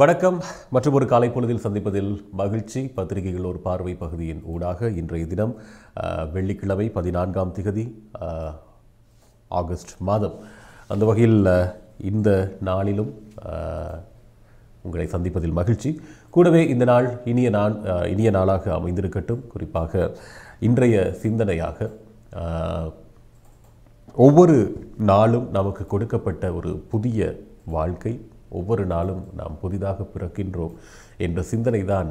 வணக்கம் மற்றும் ஒரு காலை பொழுதில் சந்திப்பதில் மகிழ்ச்சி பத்திரிகைகள் ஒரு பார்வை பகுதியின் ஊடாக இன்றைய தினம் வெள்ளிக்கிழமை பதினான்காம் திகதி ஆகஸ்ட் மாதம் அந்த வகையில் இந்த நாளிலும் உங்களை சந்திப்பதில் மகிழ்ச்சி கூடவே இந்த நாள் இனிய நாள் இனிய நாளாக அமைந்திருக்கட்டும் குறிப்பாக இன்றைய சிந்தனையாக ஒவ்வொரு நாளும் நமக்கு கொடுக்கப்பட்ட ஒரு புதிய வாழ்க்கை ஒவ்வொரு நாளும் நாம் புதிதாக பிறக்கின்றோம் என்ற சிந்தனை தான்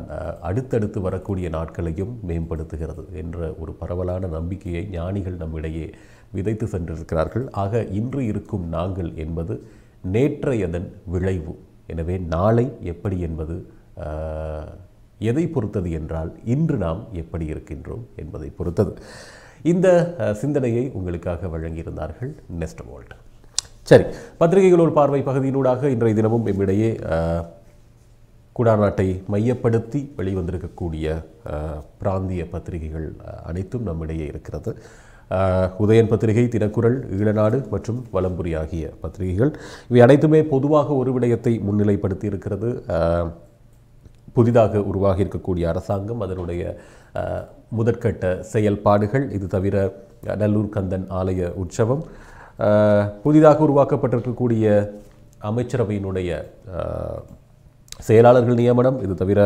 அடுத்தடுத்து வரக்கூடிய நாட்களையும் மேம்படுத்துகிறது என்ற ஒரு பரவலான நம்பிக்கையை ஞானிகள் நம்மிடையே விதைத்து சென்றிருக்கிறார்கள் ஆக இன்று இருக்கும் நாங்கள் என்பது நேற்றையதன் விளைவு எனவே நாளை எப்படி என்பது எதை பொறுத்தது என்றால் இன்று நாம் எப்படி இருக்கின்றோம் என்பதை பொறுத்தது இந்த சிந்தனையை உங்களுக்காக வழங்கியிருந்தார்கள் நெஸ்ட் வேர்ல்டு சரி பத்திரிகைகள் ஒரு பார்வை பகுதியினூடாக இன்றைய தினமும் எம்மிடையே குடாநாட்டை மையப்படுத்தி வெளிவந்திருக்கக்கூடிய பிராந்திய பத்திரிகைகள் அனைத்தும் நம்மிடையே இருக்கிறது உதயன் பத்திரிகை தினக்குரல் ஈழநாடு மற்றும் வலம்புரி ஆகிய பத்திரிகைகள் இவை அனைத்துமே பொதுவாக ஒரு விடயத்தை முன்னிலைப்படுத்தி இருக்கிறது புதிதாக உருவாகி இருக்கக்கூடிய அரசாங்கம் அதனுடைய முதற்கட்ட செயல்பாடுகள் இது தவிர நல்லூர் கந்தன் ஆலய உற்சவம் புதிதாக உருவாக்கப்பட்டிருக்கக்கூடிய அமைச்சரவையினுடைய செயலாளர்கள் நியமனம் இது தவிர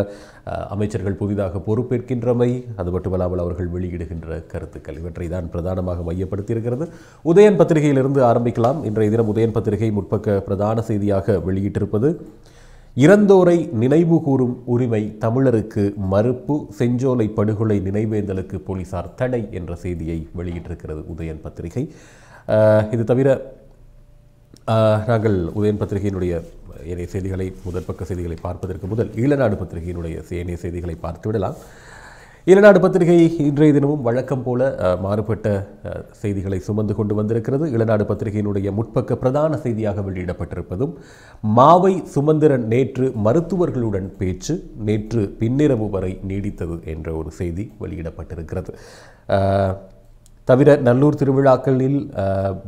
அமைச்சர்கள் புதிதாக பொறுப்பேற்கின்றமை அது மட்டுமல்லாமல் அவர்கள் வெளியிடுகின்ற கருத்துக்கள் இவற்றை தான் பிரதானமாக மையப்படுத்தியிருக்கிறது உதயன் பத்திரிகையிலிருந்து ஆரம்பிக்கலாம் இன்றைய தினம் உதயன் பத்திரிகை முற்பக்க பிரதான செய்தியாக வெளியிட்டிருப்பது இறந்தோரை நினைவு கூறும் உரிமை தமிழருக்கு மறுப்பு செஞ்சோலை படுகொலை நினைவேந்தலுக்கு போலீசார் தடை என்ற செய்தியை வெளியிட்டிருக்கிறது உதயன் பத்திரிகை இது தவிர நாங்கள் உதயன் பத்திரிகையினுடைய ஏனைய செய்திகளை பக்க செய்திகளை பார்ப்பதற்கு முதல் ஈழநாடு பத்திரிகையினுடைய ஏனைய செய்திகளை பார்த்து விடலாம் ஈழநாடு பத்திரிகை இன்றைய தினமும் வழக்கம் போல மாறுபட்ட செய்திகளை சுமந்து கொண்டு வந்திருக்கிறது ஈழநாடு பத்திரிகையினுடைய முற்பக்க பிரதான செய்தியாக வெளியிடப்பட்டிருப்பதும் மாவை சுமந்திரன் நேற்று மருத்துவர்களுடன் பேச்சு நேற்று பின்னிரவு வரை நீடித்தது என்ற ஒரு செய்தி வெளியிடப்பட்டிருக்கிறது தவிர நல்லூர் திருவிழாக்களில்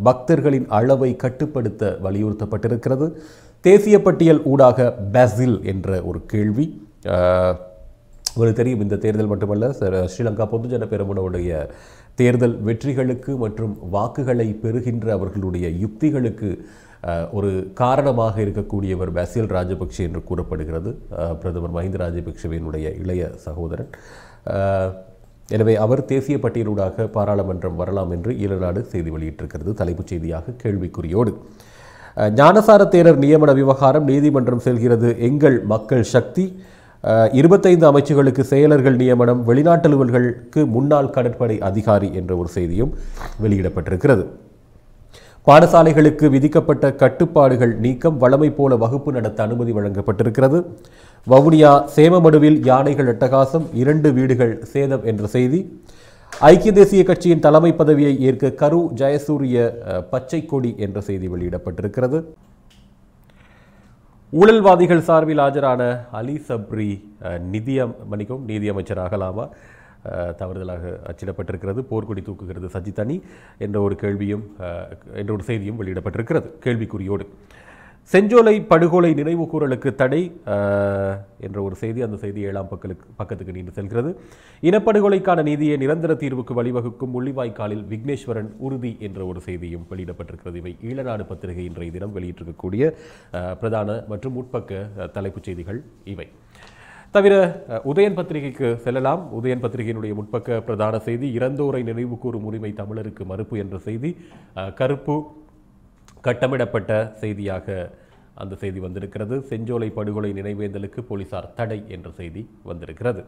பக்தர்களின் அளவை கட்டுப்படுத்த வலியுறுத்தப்பட்டிருக்கிறது தேசிய பட்டியல் ஊடாக பேசில் என்ற ஒரு கேள்வி ஒரு தெரியும் இந்த தேர்தல் மட்டுமல்ல ஸ்ரீலங்கா பொதுஜன பெருமனவுடைய தேர்தல் வெற்றிகளுக்கு மற்றும் வாக்குகளை பெறுகின்ற அவர்களுடைய யுக்திகளுக்கு ஒரு காரணமாக இருக்கக்கூடியவர் பேசில் ராஜபக்ஷ என்று கூறப்படுகிறது பிரதமர் மஹிந்த ராஜபக்ஷவினுடைய இளைய சகோதரன் எனவே அவர் தேசிய பட்டியலூடாக பாராளுமன்றம் வரலாம் என்று ஈழநாடு செய்தி வெளியிட்டிருக்கிறது தலைப்புச் செய்தியாக கேள்விக்குறியோடு ஞானசார தேரர் நியமன விவகாரம் நீதிமன்றம் செல்கிறது எங்கள் மக்கள் சக்தி இருபத்தைந்து அமைச்சுகளுக்கு செயலர்கள் நியமனம் வெளிநாட்டலுவல்களுக்கு முன்னாள் கடற்படை அதிகாரி என்ற ஒரு செய்தியும் வெளியிடப்பட்டிருக்கிறது பாடசாலைகளுக்கு விதிக்கப்பட்ட கட்டுப்பாடுகள் நீக்கம் வளமை போல வகுப்பு நடத்த அனுமதி வழங்கப்பட்டிருக்கிறது வவுனியா சேமமடுவில் யானைகள் அட்டகாசம் இரண்டு வீடுகள் சேதம் என்ற செய்தி ஐக்கிய தேசிய கட்சியின் தலைமை பதவியை ஏற்க கரு ஜெயசூரிய பச்சை கொடி என்ற செய்தி வெளியிடப்பட்டிருக்கிறது ஊழல்வாதிகள் சார்பில் ஆஜரான அலி சப்ரி நிதியம் மணிக்கும் நீதியமைச்சர் ஆகலாமா தவறுதலாக அச்சிடப்பட்டிருக்கிறது போர்க்கொடி தூக்குகிறது சஜித் அணி என்ற ஒரு கேள்வியும் என்ற ஒரு செய்தியும் வெளியிடப்பட்டிருக்கிறது கேள்விக்குறியோடு செஞ்சோலை படுகொலை நினைவு கூறலுக்கு தடை என்ற ஒரு செய்தி அந்த செய்தி ஏழாம் பக்கலுக்கு பக்கத்துக்கு நீண்டு செல்கிறது இனப்படுகொலைக்கான நீதியை நிரந்தர தீர்வுக்கு வழிவகுக்கும் முள்ளிவாய்க்காலில் விக்னேஸ்வரன் உறுதி என்ற ஒரு செய்தியும் வெளியிடப்பட்டிருக்கிறது இவை ஈழநாடு பத்திரிகை இன்றைய தினம் வெளியிட்டிருக்கக்கூடிய பிரதான மற்றும் உட்பக்க தலைப்புச் செய்திகள் இவை தவிர உதயன் பத்திரிகைக்கு செல்லலாம் உதயன் பத்திரிகையினுடைய முற்பக்க பிரதான செய்தி இறந்தோரை நினைவு கூறும் உரிமை தமிழருக்கு மறுப்பு என்ற செய்தி கருப்பு கட்டமிடப்பட்ட செய்தியாக அந்த செய்தி வந்திருக்கிறது செஞ்சோலை படுகொலை நினைவேந்தலுக்கு போலீசார் தடை என்ற செய்தி வந்திருக்கிறது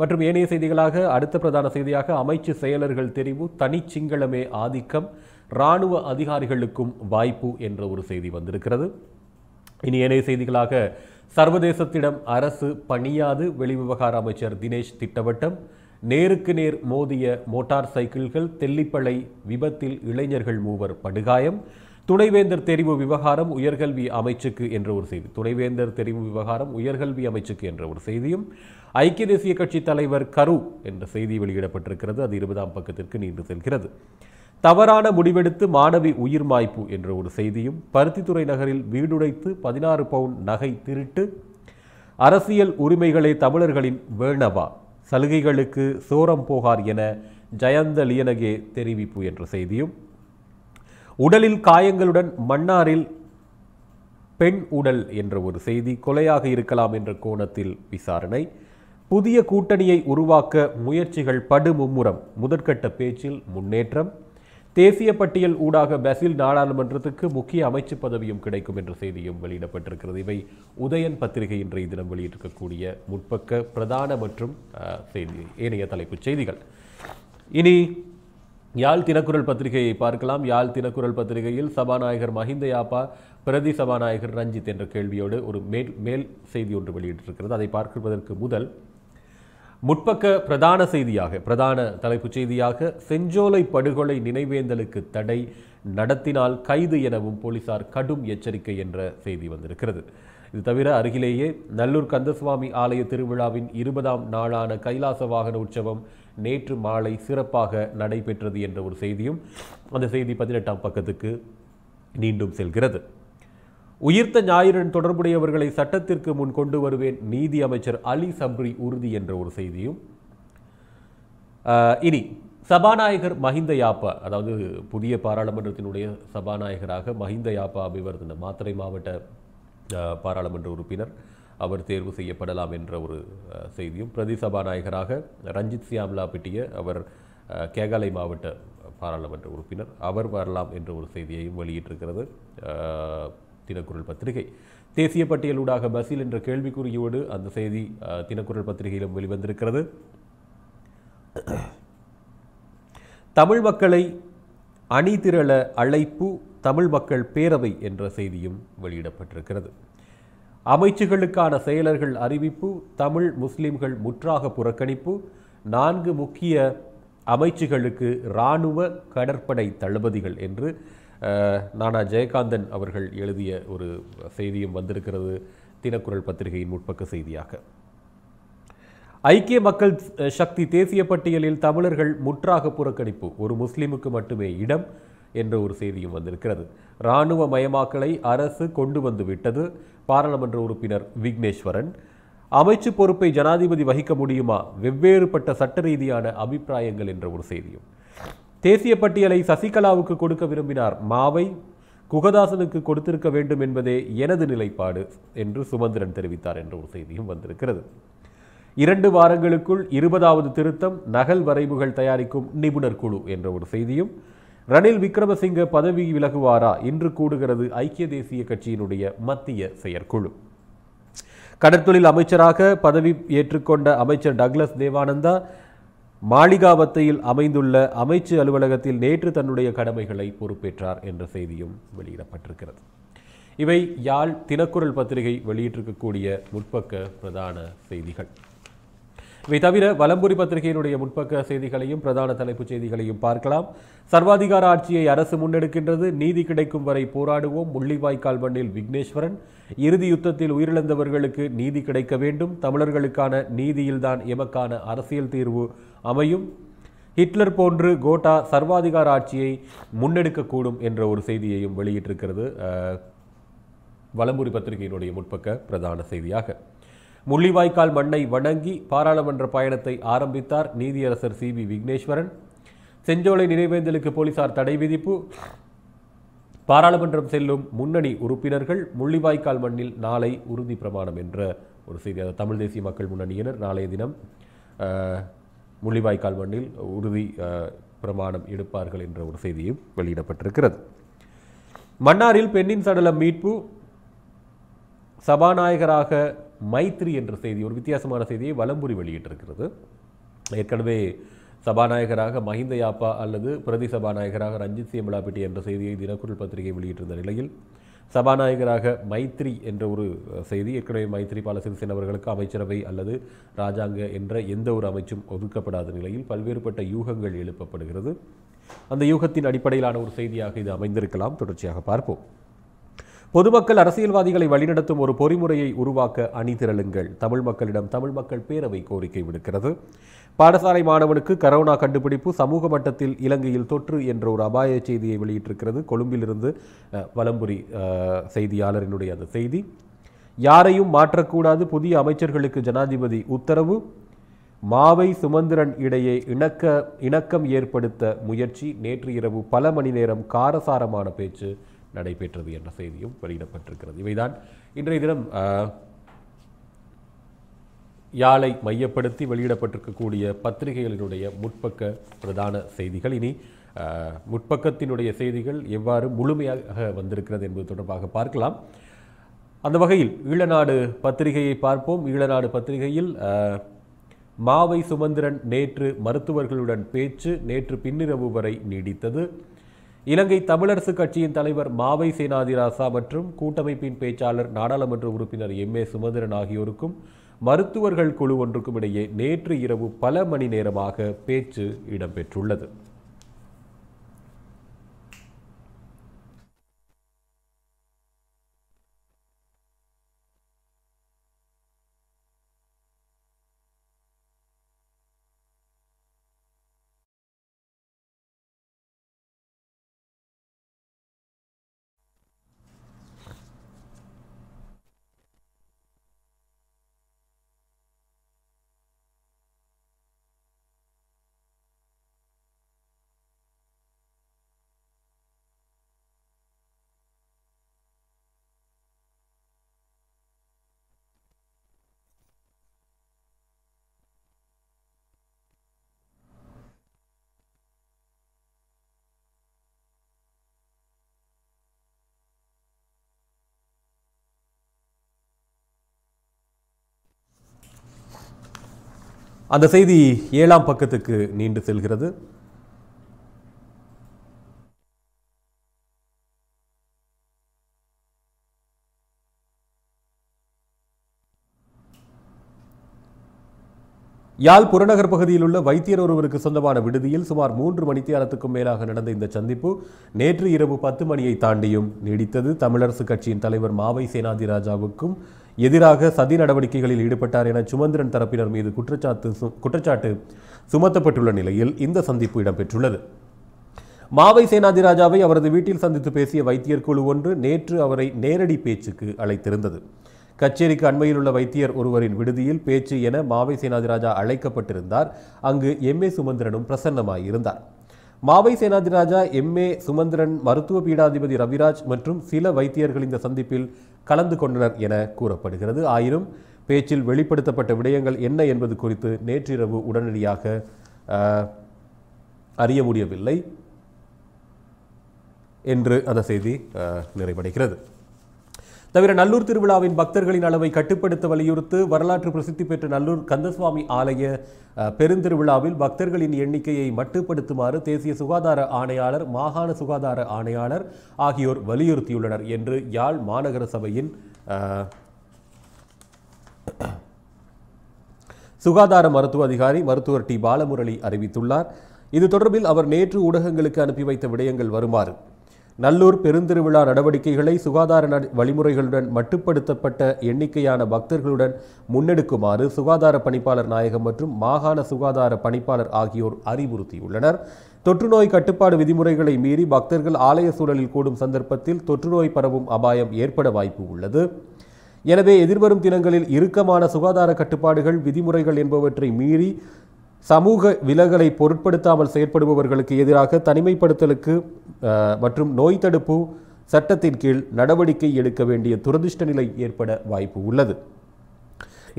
மற்றும் ஏனைய செய்திகளாக அடுத்த பிரதான செய்தியாக அமைச்சு செயலர்கள் தெரிவு தனி சிங்களமே ஆதிக்கம் இராணுவ அதிகாரிகளுக்கும் வாய்ப்பு என்ற ஒரு செய்தி வந்திருக்கிறது இனி ஏனைய செய்திகளாக சர்வதேசத்திடம் அரசு பணியாது வெளிவிவகார அமைச்சர் தினேஷ் திட்டவட்டம் நேருக்கு நேர் மோதிய மோட்டார் சைக்கிள்கள் தெல்லிப்பளை விபத்தில் இளைஞர்கள் மூவர் படுகாயம் துணைவேந்தர் தெரிவு விவகாரம் உயர்கல்வி அமைச்சுக்கு என்ற ஒரு செய்தி துணைவேந்தர் தெரிவு விவகாரம் உயர்கல்வி அமைச்சுக்கு என்ற ஒரு செய்தியும் ஐக்கிய தேசிய கட்சி தலைவர் கரு என்ற செய்தி வெளியிடப்பட்டிருக்கிறது அது இருபதாம் பக்கத்திற்கு நீண்டு செல்கிறது தவறான முடிவெடுத்து மாணவி உயிர் மாய்ப்பு என்ற ஒரு செய்தியும் பருத்தித்துறை நகரில் வீடுடைத்து பதினாறு பவுன் நகை திருட்டு அரசியல் உரிமைகளை தமிழர்களின் வேணவா சலுகைகளுக்கு சோரம் போகார் என ஜயந்த லியனகே தெரிவிப்பு என்ற செய்தியும் உடலில் காயங்களுடன் மன்னாரில் பெண் உடல் என்ற ஒரு செய்தி கொலையாக இருக்கலாம் என்ற கோணத்தில் விசாரணை புதிய கூட்டணியை உருவாக்க முயற்சிகள் படுமும்முரம் முதற்கட்ட பேச்சில் முன்னேற்றம் தேசிய பட்டியல் ஊடாக பசில் நாடாளுமன்றத்துக்கு முக்கிய அமைச்சு பதவியும் கிடைக்கும் என்ற செய்தியும் வெளியிடப்பட்டிருக்கிறது இவை உதயன் பத்திரிகை இன்றைய தினம் வெளியிட்டிருக்கக்கூடிய முற்பக்க பிரதான மற்றும் செய்தி ஏனைய தலைப்புச் செய்திகள் இனி யாழ் தினக்குரல் பத்திரிகையை பார்க்கலாம் யாழ் தினக்குரல் பத்திரிகையில் சபாநாயகர் மஹிந்த யாப்பா பிரதி சபாநாயகர் ரஞ்சித் என்ற கேள்வியோடு ஒரு மேல் மேல் செய்தி ஒன்று வெளியிட்டிருக்கிறது அதை பார்க்குவதற்கு முதல் முற்பக்க பிரதான செய்தியாக பிரதான தலைப்புச் செய்தியாக செஞ்சோலை படுகொலை நினைவேந்தலுக்கு தடை நடத்தினால் கைது எனவும் போலீசார் கடும் எச்சரிக்கை என்ற செய்தி வந்திருக்கிறது இது தவிர அருகிலேயே நல்லூர் கந்தசுவாமி ஆலய திருவிழாவின் இருபதாம் நாளான கைலாச வாகன உற்சவம் நேற்று மாலை சிறப்பாக நடைபெற்றது என்ற ஒரு செய்தியும் அந்த செய்தி பதினெட்டாம் பக்கத்துக்கு மீண்டும் செல்கிறது உயிர்த்த ஞாயிறன் தொடர்புடையவர்களை சட்டத்திற்கு முன் கொண்டு வருவேன் நீதி அமைச்சர் அலி சப்ரி உறுதி என்ற ஒரு செய்தியும் இனி சபாநாயகர் மஹிந்த யாப்பா அதாவது புதிய பாராளுமன்றத்தினுடைய சபாநாயகராக மஹிந்த யாப்பா அபிவர்தன மாத்திரை மாவட்ட பாராளுமன்ற உறுப்பினர் அவர் தேர்வு செய்யப்படலாம் என்ற ஒரு செய்தியும் பிரதி சபாநாயகராக ரஞ்சித் சியாம்லா பிட்டிய அவர் கேகாலை மாவட்ட பாராளுமன்ற உறுப்பினர் அவர் வரலாம் என்ற ஒரு செய்தியையும் வெளியிட்டிருக்கிறது தினக்குரல் பத்திரிகை தேசிய பட்டியலூடாக பசில் என்ற கேள்விக்குறியோடு அந்த செய்தி தினக்குரல் பத்திரிகையிலும் வெளிவந்திருக்கிறது தமிழ் மக்களை அணிதிரள அழைப்பு தமிழ் மக்கள் பேரவை என்ற செய்தியும் வெளியிடப்பட்டிருக்கிறது அமைச்சுகளுக்கான செயலர்கள் அறிவிப்பு தமிழ் முஸ்லிம்கள் முற்றாக புறக்கணிப்பு நான்கு முக்கிய அமைச்சுகளுக்கு இராணுவ கடற்படை தளபதிகள் என்று நானா ஜெயகாந்தன் அவர்கள் எழுதிய ஒரு செய்தியும் வந்திருக்கிறது தினக்குரல் பத்திரிகையின் முற்பக்க செய்தியாக ஐக்கிய மக்கள் சக்தி தேசிய பட்டியலில் தமிழர்கள் முற்றாக புறக்கணிப்பு ஒரு முஸ்லிமுக்கு மட்டுமே இடம் என்ற ஒரு செய்தியும் வந்திருக்கிறது இராணுவ மயமாக்கலை அரசு கொண்டு வந்து விட்டது பாராளுமன்ற உறுப்பினர் விக்னேஸ்வரன் அமைச்சு பொறுப்பை ஜனாதிபதி வகிக்க முடியுமா வெவ்வேறுபட்ட சட்ட ரீதியான அபிப்பிராயங்கள் என்ற ஒரு செய்தியும் தேசிய பட்டியலை சசிகலாவுக்கு கொடுக்க விரும்பினார் மாவை குகதாசனுக்கு கொடுத்திருக்க வேண்டும் என்பதே எனது நிலைப்பாடு என்று சுமந்திரன் தெரிவித்தார் என்ற ஒரு செய்தியும் வந்திருக்கிறது இரண்டு வாரங்களுக்குள் இருபதாவது திருத்தம் நகல் வரைவுகள் தயாரிக்கும் நிபுணர் குழு என்ற ஒரு செய்தியும் ரணில் விக்ரமசிங்க பதவி விலகுவாரா இன்று கூடுகிறது ஐக்கிய தேசிய கட்சியினுடைய மத்திய செயற்குழு கடற்தொழில் அமைச்சராக பதவி ஏற்றுக்கொண்ட அமைச்சர் டக்ளஸ் தேவானந்தா மாளிகாவத்தையில் அமைந்துள்ள அமைச்சு அலுவலகத்தில் நேற்று தன்னுடைய கடமைகளை பொறுப்பேற்றார் என்ற செய்தியும் வெளியிடப்பட்டிருக்கிறது இவை யாழ் தினக்குரல் பத்திரிகை வெளியிட்டிருக்கக்கூடிய முற்பக்க பிரதான செய்திகள் தவிர வலம்புரி பத்திரிகையினுடைய முற்பக்க செய்திகளையும் பிரதான தலைப்புச் செய்திகளையும் பார்க்கலாம் சர்வாதிகார ஆட்சியை அரசு முன்னெடுக்கின்றது நீதி கிடைக்கும் வரை போராடுவோம் முள்ளிவாய்க்கால் மண்ணில் விக்னேஸ்வரன் இறுதி யுத்தத்தில் உயிரிழந்தவர்களுக்கு நீதி கிடைக்க வேண்டும் தமிழர்களுக்கான நீதியில்தான் எமக்கான அரசியல் தீர்வு அமையும் ஹிட்லர் போன்று கோட்டா சர்வாதிகார ஆட்சியை முன்னெடுக்கக்கூடும் என்ற ஒரு செய்தியையும் வெளியிட்டிருக்கிறது வலம்புரி பத்திரிகையினுடைய முற்பக்க பிரதான செய்தியாக முள்ளிவாய்க்கால் மண்ணை வணங்கி பாராளுமன்ற பயணத்தை ஆரம்பித்தார் நீதியரசர் சி வி விக்னேஸ்வரன் செஞ்சோலை நினைவேந்தலுக்கு போலீசார் தடை விதிப்பு பாராளுமன்றம் செல்லும் முன்னணி உறுப்பினர்கள் முள்ளிவாய்க்கால் மண்ணில் நாளை உறுதி பிரமாணம் என்ற ஒரு செய்தி அதாவது தமிழ் தேசிய மக்கள் முன்னணியினர் நாளைய தினம் முள்ளிவாய்க்கால் மண்ணில் உறுதி பிரமாணம் எடுப்பார்கள் என்ற ஒரு செய்தியும் வெளியிடப்பட்டிருக்கிறது மன்னாரில் பெண்ணின் சடலம் மீட்பு சபாநாயகராக மைத்ரி என்ற செய்தி ஒரு வித்தியாசமான செய்தியை வலம்புரி வெளியிட்டிருக்கிறது ஏற்கனவே சபாநாயகராக மஹிந்த யாப்பா அல்லது பிரதி சபாநாயகராக ரஞ்சித் சேமலாபிட்டி என்ற செய்தியை தினக்குரல் பத்திரிகை வெளியிட்டிருந்த நிலையில் சபாநாயகராக மைத்ரி என்ற ஒரு செய்தி ஏற்கனவே மைத்ரி பால சிறிசேன அவர்களுக்கு அமைச்சரவை அல்லது ராஜாங்க என்ற எந்த ஒரு அமைச்சும் ஒதுக்கப்படாத நிலையில் பல்வேறுபட்ட யூகங்கள் எழுப்பப்படுகிறது அந்த யூகத்தின் அடிப்படையிலான ஒரு செய்தியாக இது அமைந்திருக்கலாம் தொடர்ச்சியாக பார்ப்போம் பொதுமக்கள் அரசியல்வாதிகளை வழிநடத்தும் ஒரு பொறிமுறையை உருவாக்க அணி திரளுங்கள் தமிழ் மக்களிடம் தமிழ் மக்கள் பேரவை கோரிக்கை விடுக்கிறது பாடசாலை மாணவனுக்கு கரோனா கண்டுபிடிப்பு சமூக மட்டத்தில் இலங்கையில் தொற்று என்ற ஒரு அபாய செய்தியை வெளியிட்டிருக்கிறது கொழும்பிலிருந்து வலம்புரி செய்தியாளரினுடைய அந்த செய்தி யாரையும் மாற்றக்கூடாது புதிய அமைச்சர்களுக்கு ஜனாதிபதி உத்தரவு மாவை சுமந்திரன் இடையே இணக்க இணக்கம் ஏற்படுத்த முயற்சி நேற்று இரவு பல மணி நேரம் காரசாரமான பேச்சு நடைபெற்றது என்ற செய்தியும் வெளியிடப்பட்டிருக்கிறது இவைதான் இன்றைய தினம் யாழை மையப்படுத்தி வெளியிடப்பட்டிருக்கக்கூடிய பத்திரிகைகளினுடைய முற்பக்க பிரதான செய்திகள் இனி முற்பக்கத்தினுடைய செய்திகள் எவ்வாறு முழுமையாக வந்திருக்கிறது என்பது தொடர்பாக பார்க்கலாம் அந்த வகையில் ஈழநாடு பத்திரிகையை பார்ப்போம் ஈழநாடு பத்திரிகையில் மாவை சுமந்திரன் நேற்று மருத்துவர்களுடன் பேச்சு நேற்று பின்னிரவு வரை நீடித்தது இலங்கை தமிழரசு கட்சியின் தலைவர் மாவை சேனாதிராசா மற்றும் கூட்டமைப்பின் பேச்சாளர் நாடாளுமன்ற உறுப்பினர் எம் ஏ சுமந்திரன் ஆகியோருக்கும் மருத்துவர்கள் குழு ஒன்றுக்கும் இடையே நேற்று இரவு பல மணி நேரமாக பேச்சு இடம்பெற்றுள்ளது அந்த செய்தி ஏழாம் பக்கத்துக்கு நீண்டு செல்கிறது யாழ் புறநகர் பகுதியில் உள்ள வைத்தியர் ஒருவருக்கு சொந்தமான விடுதியில் சுமார் மூன்று மணி தேரத்துக்கும் மேலாக நடந்த இந்த சந்திப்பு நேற்று இரவு பத்து மணியை தாண்டியும் நீடித்தது தமிழரசு கட்சியின் தலைவர் மாவை சேனாதிராஜாவுக்கும் எதிராக சதி நடவடிக்கைகளில் ஈடுபட்டார் என சுமந்திரன் தரப்பினர் மீது குற்றச்சாட்டு குற்றச்சாட்டு சுமத்தப்பட்டுள்ள நிலையில் இந்த சந்திப்பு இடம்பெற்றுள்ளது மாவை சேனாதிராஜாவை அவரது வீட்டில் சந்தித்து பேசிய வைத்தியர் குழு ஒன்று நேற்று அவரை நேரடி பேச்சுக்கு அழைத்திருந்தது கச்சேரிக்கு அண்மையில் உள்ள வைத்தியர் ஒருவரின் விடுதியில் பேச்சு என மாவை சேனாதிராஜா அழைக்கப்பட்டிருந்தார் அங்கு எம் ஏ சுமந்திரனும் பிரசன்னமாயிருந்தார் மாவை சேனாதிராஜா எம் ஏ சுமந்திரன் மருத்துவ பீடாதிபதி ரவிராஜ் மற்றும் சில வைத்தியர்கள் இந்த சந்திப்பில் கலந்து கொண்டனர் என கூறப்படுகிறது ஆயினும் பேச்சில் வெளிப்படுத்தப்பட்ட விடயங்கள் என்ன என்பது குறித்து நேற்றிரவு உடனடியாக அறிய முடியவில்லை என்று அந்த செய்தி நிறைவடைகிறது தவிர நல்லூர் திருவிழாவின் பக்தர்களின் அளவை கட்டுப்படுத்த வலியுறுத்து வரலாற்று பிரசித்தி பெற்ற நல்லூர் கந்தசுவாமி ஆலய பெருந்திருவிழாவில் பக்தர்களின் எண்ணிக்கையை மட்டுப்படுத்துமாறு தேசிய சுகாதார ஆணையாளர் மாகாண சுகாதார ஆணையாளர் ஆகியோர் வலியுறுத்தியுள்ளனர் என்று யாழ் மாநகர சபையின் சுகாதார மருத்துவ அதிகாரி மருத்துவர் டி பாலமுரளி அறிவித்துள்ளார் இது தொடர்பில் அவர் நேற்று ஊடகங்களுக்கு அனுப்பி வைத்த விடயங்கள் வருமாறு நல்லூர் பெருந்திருவிழா நடவடிக்கைகளை சுகாதார வழிமுறைகளுடன் மட்டுப்படுத்தப்பட்ட எண்ணிக்கையான பக்தர்களுடன் முன்னெடுக்குமாறு சுகாதார பணிப்பாளர் நாயகம் மற்றும் மாகாண சுகாதார பணிப்பாளர் ஆகியோர் அறிவுறுத்தியுள்ளனர் தொற்றுநோய் கட்டுப்பாடு விதிமுறைகளை மீறி பக்தர்கள் ஆலய சூழலில் கூடும் சந்தர்ப்பத்தில் தொற்றுநோய் பரவும் அபாயம் ஏற்பட வாய்ப்பு உள்ளது எனவே எதிர்வரும் தினங்களில் இறுக்கமான சுகாதார கட்டுப்பாடுகள் விதிமுறைகள் என்பவற்றை மீறி சமூக விலகலை பொருட்படுத்தாமல் செயற்படுபவர்களுக்கு எதிராக தனிமைப்படுத்தலுக்கு மற்றும் நோய் தடுப்பு சட்டத்தின் கீழ் நடவடிக்கை எடுக்க வேண்டிய துரதிர்ஷ்ட நிலை ஏற்பட வாய்ப்பு உள்ளது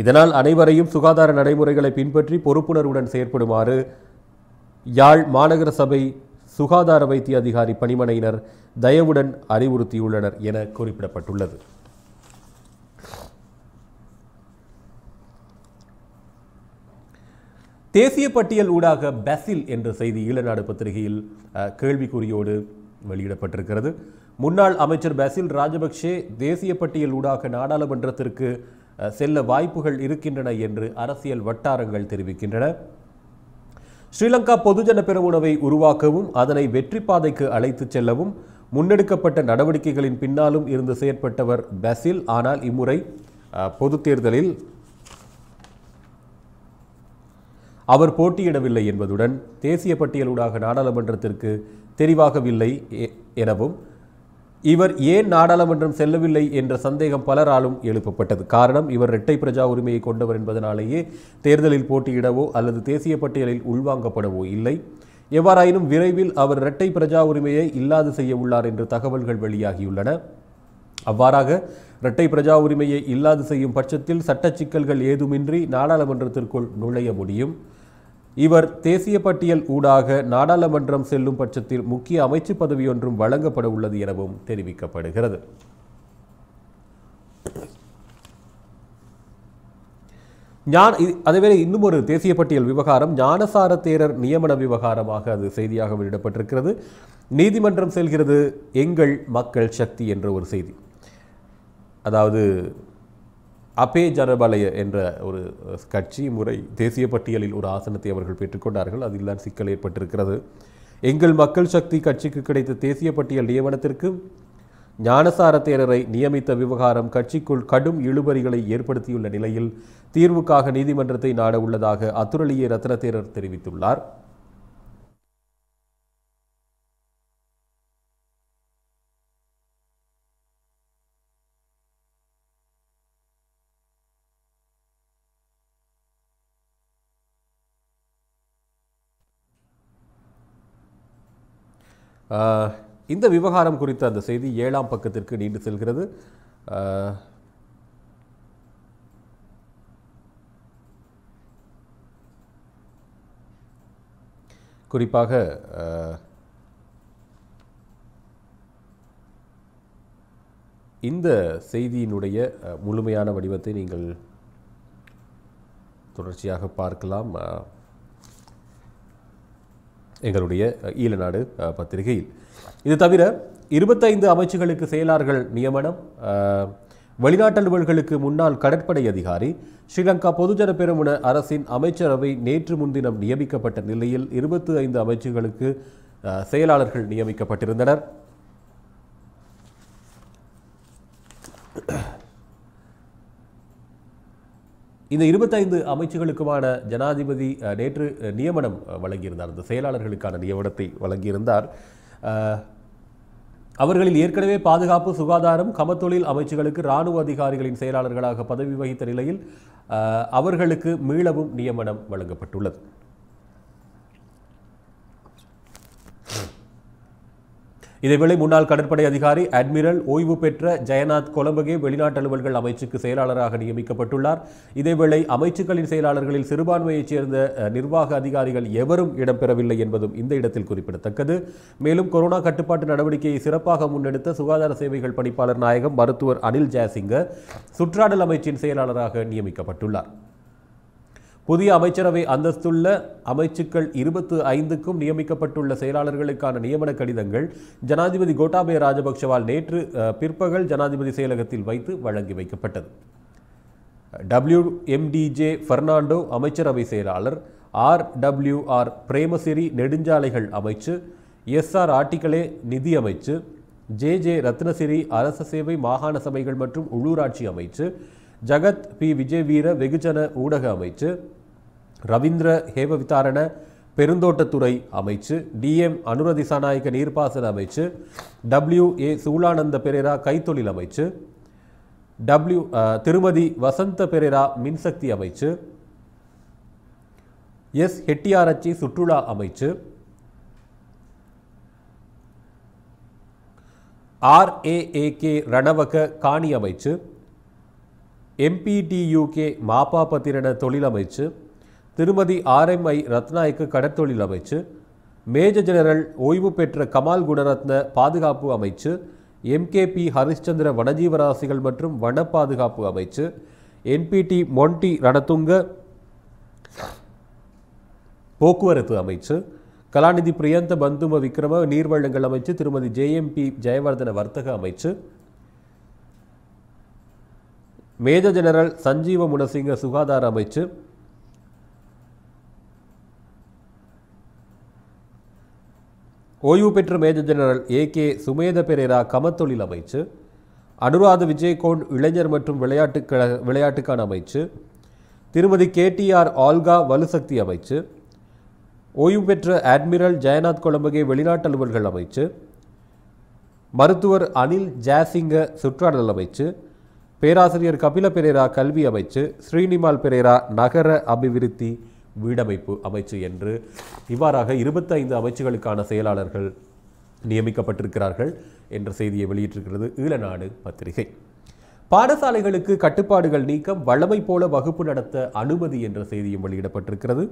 இதனால் அனைவரையும் சுகாதார நடைமுறைகளை பின்பற்றி பொறுப்புணர்வுடன் செயற்படுமாறு யாழ் மாநகர சபை சுகாதார வைத்திய அதிகாரி பணிமனையினர் தயவுடன் அறிவுறுத்தியுள்ளனர் என குறிப்பிடப்பட்டுள்ளது தேசிய பட்டியல் ஊடாக பெசில் என்ற செய்தி ஈழநாடு பத்திரிகையில் கேள்விக்குறியோடு வெளியிடப்பட்டிருக்கிறது முன்னாள் அமைச்சர் பசில் ராஜபக்சே தேசிய பட்டியல் ஊடாக நாடாளுமன்றத்திற்கு செல்ல வாய்ப்புகள் இருக்கின்றன என்று அரசியல் வட்டாரங்கள் தெரிவிக்கின்றன ஸ்ரீலங்கா பொதுஜன பெருமுனவை உருவாக்கவும் அதனை வெற்றி பாதைக்கு அழைத்துச் செல்லவும் முன்னெடுக்கப்பட்ட நடவடிக்கைகளின் பின்னாலும் இருந்து செயற்பட்டவர் பசில் ஆனால் இம்முறை பொது தேர்தலில் அவர் போட்டியிடவில்லை என்பதுடன் தேசிய பட்டியலூடாக நாடாளுமன்றத்திற்கு தெரிவாகவில்லை எனவும் இவர் ஏன் நாடாளுமன்றம் செல்லவில்லை என்ற சந்தேகம் பலராலும் எழுப்பப்பட்டது காரணம் இவர் இரட்டை பிரஜா உரிமையை கொண்டவர் என்பதனாலேயே தேர்தலில் போட்டியிடவோ அல்லது தேசிய பட்டியலில் உள்வாங்கப்படவோ இல்லை எவ்வாறாயினும் விரைவில் அவர் இரட்டை பிரஜா உரிமையை இல்லாது செய்ய உள்ளார் என்று தகவல்கள் வெளியாகியுள்ளன அவ்வாறாக இரட்டை பிரஜா உரிமையை இல்லாது செய்யும் பட்சத்தில் சட்ட சிக்கல்கள் ஏதுமின்றி நாடாளுமன்றத்திற்குள் நுழைய முடியும் இவர் தேசிய பட்டியல் ஊடாக நாடாளுமன்றம் செல்லும் பட்சத்தில் முக்கிய அமைச்சு பதவியொன்றும் வழங்கப்பட உள்ளது எனவும் தெரிவிக்கப்படுகிறது ஞான அதேவேளை இன்னும் ஒரு தேசிய பட்டியல் விவகாரம் ஞானசார தேரர் நியமன விவகாரமாக அது செய்தியாக வெளியிடப்பட்டிருக்கிறது நீதிமன்றம் செல்கிறது எங்கள் மக்கள் சக்தி என்ற ஒரு செய்தி அதாவது அப்பே ஜனபலய என்ற ஒரு கட்சி முறை தேசிய பட்டியலில் ஒரு ஆசனத்தை அவர்கள் பெற்றுக்கொண்டார்கள் அதில் தான் சிக்கல் ஏற்பட்டிருக்கிறது எங்கள் மக்கள் சக்தி கட்சிக்கு கிடைத்த தேசிய பட்டியல் நியமனத்திற்கு ஞானசார தேரரை நியமித்த விவகாரம் கட்சிக்குள் கடும் இழுபறிகளை ஏற்படுத்தியுள்ள நிலையில் தீர்வுக்காக நீதிமன்றத்தை நாட உள்ளதாக ரத்ன ரத்னதேரர் தெரிவித்துள்ளார் இந்த விவகாரம் குறித்த அந்த செய்தி ஏழாம் பக்கத்திற்கு நீண்டு செல்கிறது குறிப்பாக இந்த செய்தியினுடைய முழுமையான வடிவத்தை நீங்கள் தொடர்ச்சியாக பார்க்கலாம் எங்களுடைய ஈழநாடு பத்திரிகையில் இது தவிர இருபத்தைந்து அமைச்சுகளுக்கு செயலாளர்கள் நியமனம் வெளிநாட்டலுவல்களுக்கு முன்னாள் கடற்படை அதிகாரி ஸ்ரீலங்கா பொதுஜன பெருமுன அரசின் அமைச்சரவை நேற்று முன்தினம் நியமிக்கப்பட்ட நிலையில் இருபத்தி ஐந்து அமைச்சுகளுக்கு செயலாளர்கள் நியமிக்கப்பட்டிருந்தனர் இந்த இருபத்தைந்து அமைச்சுகளுக்குமான ஜனாதிபதி நேற்று நியமனம் வழங்கியிருந்தார் இந்த செயலாளர்களுக்கான நியமனத்தை வழங்கியிருந்தார் அவர்களில் ஏற்கனவே பாதுகாப்பு சுகாதாரம் கமத்தொழில் அமைச்சுகளுக்கு இராணுவ அதிகாரிகளின் செயலாளர்களாக பதவி வகித்த நிலையில் அவர்களுக்கு மீளவும் நியமனம் வழங்கப்பட்டுள்ளது இதேவேளை முன்னாள் கடற்படை அதிகாரி அட்மிரல் ஓய்வு பெற்ற ஜெயநாத் கொலம்பகே வெளிநாட்டு அலுவல்கள் அமைச்சுக்கு செயலாளராக நியமிக்கப்பட்டுள்ளார் இதேவேளை அமைச்சுக்களின் செயலாளர்களில் சிறுபான்மையைச் சேர்ந்த நிர்வாக அதிகாரிகள் எவரும் இடம்பெறவில்லை என்பதும் இந்த இடத்தில் குறிப்பிடத்தக்கது மேலும் கொரோனா கட்டுப்பாட்டு நடவடிக்கையை சிறப்பாக முன்னெடுத்த சுகாதார சேவைகள் பணிப்பாளர் நாயகம் மருத்துவர் அனில் ஜெயசிங்க சுற்றாடல் அமைச்சின் செயலாளராக நியமிக்கப்பட்டுள்ளார் புதிய அமைச்சரவை அந்தஸ்துள்ள அமைச்சுக்கள் இருபத்து ஐந்துக்கும் நியமிக்கப்பட்டுள்ள செயலாளர்களுக்கான நியமன கடிதங்கள் ஜனாதிபதி கோட்டாபய ராஜபக்சவால் நேற்று பிற்பகல் ஜனாதிபதி செயலகத்தில் வைத்து வழங்கி வைக்கப்பட்டது டபிள்யூ எம்டிஜே பெர்னாண்டோ அமைச்சரவை செயலாளர் ஆர் டபிள்யூ ஆர் பிரேமசிறி நெடுஞ்சாலைகள் அமைச்சு எஸ்ஆர் ஆட்டிகளே நிதி அமைச்சு ஜே ஜே ரத்னசிரி அரச சேவை மாகாண சபைகள் மற்றும் உள்ளூராட்சி அமைச்சு ஜகத் பி விஜய் வீர வெகுஜன ஊடக அமைச்சு ரவீந்திர ஹேமவிதாரண பெருந்தோட்டத்துறை அமைச்சு டிஎம் அனுர திசாநாயக்க நீர்ப்பாசன அமைச்சு டபிள்யூ ஏ சூலானந்த பெரேரா கைத்தொழில் அமைச்சு டபிள்யூ திருமதி வசந்த பெரேரா மின்சக்தி அமைச்சு எஸ் ஹெட்டியாரச்சி சுற்றுலா அமைச்சு ஆர்ஏஏகே ரணவக காணி அமைச்சு எம்பிடியூகே மாப்பா பத்திரன தொழிலமைச்சு திருமதி ஆர்எம்ஐ ரத்னாய்க்கு கடற்தொழில் அமைச்சு மேஜர் ஜெனரல் ஓய்வு பெற்ற கமால் குணரத்ன பாதுகாப்பு அமைச்சு எம்கேபி ஹரிஷ்சந்திர வனஜீவராசிகள் மற்றும் வன பாதுகாப்பு அமைச்சு என்பிடி மொன்டி ரணத்துங்க போக்குவரத்து அமைச்சு கலாநிதி பிரியந்த பந்தும விக்ரம நீர்வளங்கள் அமைச்சு திருமதி ஜேஎம்பி ஜெயவர்தன வர்த்தக அமைச்சு மேஜர் ஜெனரல் சஞ்சீவ முனசிங்க சுகாதார அமைச்சு ஓய்வு பெற்ற major general A K Sumedha Perera கமத்தொழில் அமைச்சு அனுராத விஜயகோண்ட் இளைஞர் மற்றும் விளையாட்டு விளையாட்டுக்கான அமைச்சு திருமதி கேடிஆர் ஆல்கா வலுசக்தி அமைச்சு ஓய்வு பெற்ற அட்மிரல் ஜெயநாத் கொலம்பகே வெளிநாட்டு அலுவல்கள் அமைச்சு மருத்துவர் அனில் ஜாசிங்க சுற்றாடல் அமைச்சு பேராசிரியர் கபில பெரேரா கல்வி அமைச்சு ஸ்ரீனிமால் பெரேரா நகர அபிவிருத்தி வீடமைப்பு அமைச்சு என்று இவ்வாறாக இருபத்தைந்து அமைச்சுகளுக்கான செயலாளர்கள் நியமிக்கப்பட்டிருக்கிறார்கள் என்ற செய்தியை வெளியிட்டிருக்கிறது ஈழநாடு பத்திரிகை பாடசாலைகளுக்கு கட்டுப்பாடுகள் நீக்கம் வளமை போல வகுப்பு நடத்த அனுமதி என்ற செய்தியும் வெளியிடப்பட்டிருக்கிறது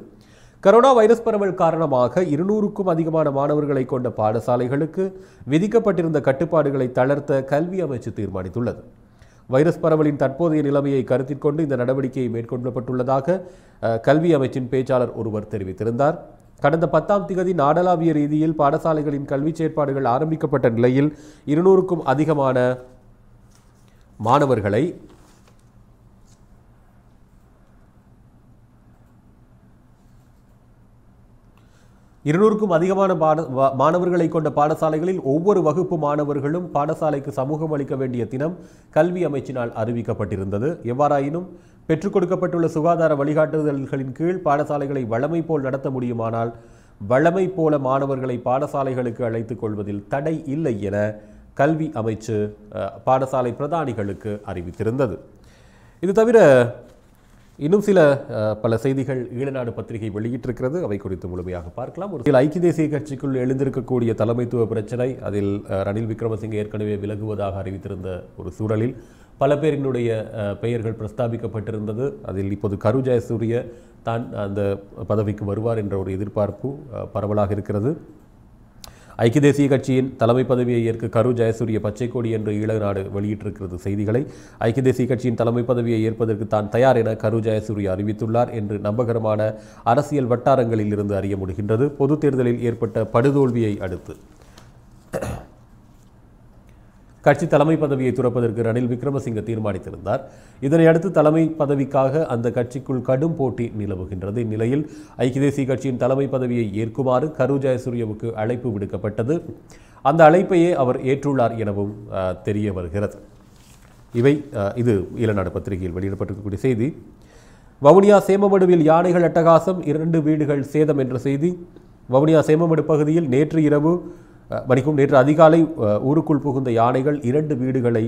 கரோனா வைரஸ் பரவல் காரணமாக இருநூறுக்கும் அதிகமான மாணவர்களை கொண்ட பாடசாலைகளுக்கு விதிக்கப்பட்டிருந்த கட்டுப்பாடுகளை தளர்த்த கல்வி அமைச்சு தீர்மானித்துள்ளது வைரஸ் பரவலின் தற்போதைய நிலைமையை கருத்தில் கொண்டு இந்த நடவடிக்கை மேற்கொள்ளப்பட்டுள்ளதாக கல்வி அமைச்சின் பேச்சாளர் ஒருவர் தெரிவித்திருந்தார் கடந்த பத்தாம் திகதி நாடளாவிய ரீதியில் பாடசாலைகளின் கல்வி செயற்பாடுகள் ஆரம்பிக்கப்பட்ட நிலையில் இருநூறுக்கும் அதிகமான மாணவர்களை இருநூறுக்கும் அதிகமான பாட மாணவர்களை கொண்ட பாடசாலைகளில் ஒவ்வொரு வகுப்பு மாணவர்களும் பாடசாலைக்கு சமூகம் அளிக்க வேண்டிய தினம் கல்வி அமைச்சினால் அறிவிக்கப்பட்டிருந்தது எவ்வாறாயினும் பெற்றுக் கொடுக்கப்பட்டுள்ள சுகாதார வழிகாட்டுதல்களின் கீழ் பாடசாலைகளை வளமை போல் நடத்த முடியுமானால் வளமை போல மாணவர்களை பாடசாலைகளுக்கு அழைத்துக் கொள்வதில் தடை இல்லை என கல்வி அமைச்சு பாடசாலை பிரதானிகளுக்கு அறிவித்திருந்தது இது தவிர இன்னும் சில பல செய்திகள் ஈழநாடு பத்திரிகை வெளியிட்டிருக்கிறது அவை குறித்து முழுமையாக பார்க்கலாம் ஒரு சில ஐக்கிய தேசிய கட்சிக்குள் எழுந்திருக்கக்கூடிய தலைமைத்துவ பிரச்சனை அதில் ரணில் விக்ரமசிங்கே ஏற்கனவே விலகுவதாக அறிவித்திருந்த ஒரு சூழலில் பல பேரினுடைய பெயர்கள் பிரஸ்தாபிக்கப்பட்டிருந்தது அதில் இப்போது கரு ஜெயசூரிய தான் அந்த பதவிக்கு வருவார் என்ற ஒரு எதிர்பார்ப்பு பரவலாக இருக்கிறது ஐக்கிய தேசிய கட்சியின் தலைமை பதவியை ஏற்க கரு ஜெயசூரிய பச்சைக்கொடி என்று ஈழ நாடு வெளியிட்டிருக்கிறது செய்திகளை ஐக்கிய தேசிய கட்சியின் தலைமை பதவியை ஏற்பதற்கு தான் தயார் என கரு ஜெயசூரிய அறிவித்துள்ளார் என்று நம்பகரமான அரசியல் வட்டாரங்களில் இருந்து அறிய முடிகின்றது பொது தேர்தலில் ஏற்பட்ட படுதோல்வியை அடுத்து கட்சி தலைமை பதவியை துறப்பதற்கு ரணில் விக்ரமசிங்க தீர்மானித்திருந்தார் இதனையடுத்து தலைமை பதவிக்காக அந்த கட்சிக்குள் கடும் போட்டி நிலவுகின்றது இந்நிலையில் ஐக்கிய தேசிய கட்சியின் தலைமை பதவியை ஏற்குமாறு கரு ஜெயசூரியவுக்கு அழைப்பு விடுக்கப்பட்டது அந்த அழைப்பையே அவர் ஏற்றுள்ளார் எனவும் தெரிய வருகிறது இவை இது ஈழநாடு பத்திரிகையில் வெளியிடப்பட்டிருக்கக்கூடிய செய்தி வவுனியா சேமமடுவில் யானைகள் அட்டகாசம் இரண்டு வீடுகள் சேதம் என்ற செய்தி வவுனியா சேமமடு பகுதியில் நேற்று இரவு வணிக்கும் நேற்று அதிகாலை ஊருக்குள் புகுந்த யானைகள் இரண்டு வீடுகளை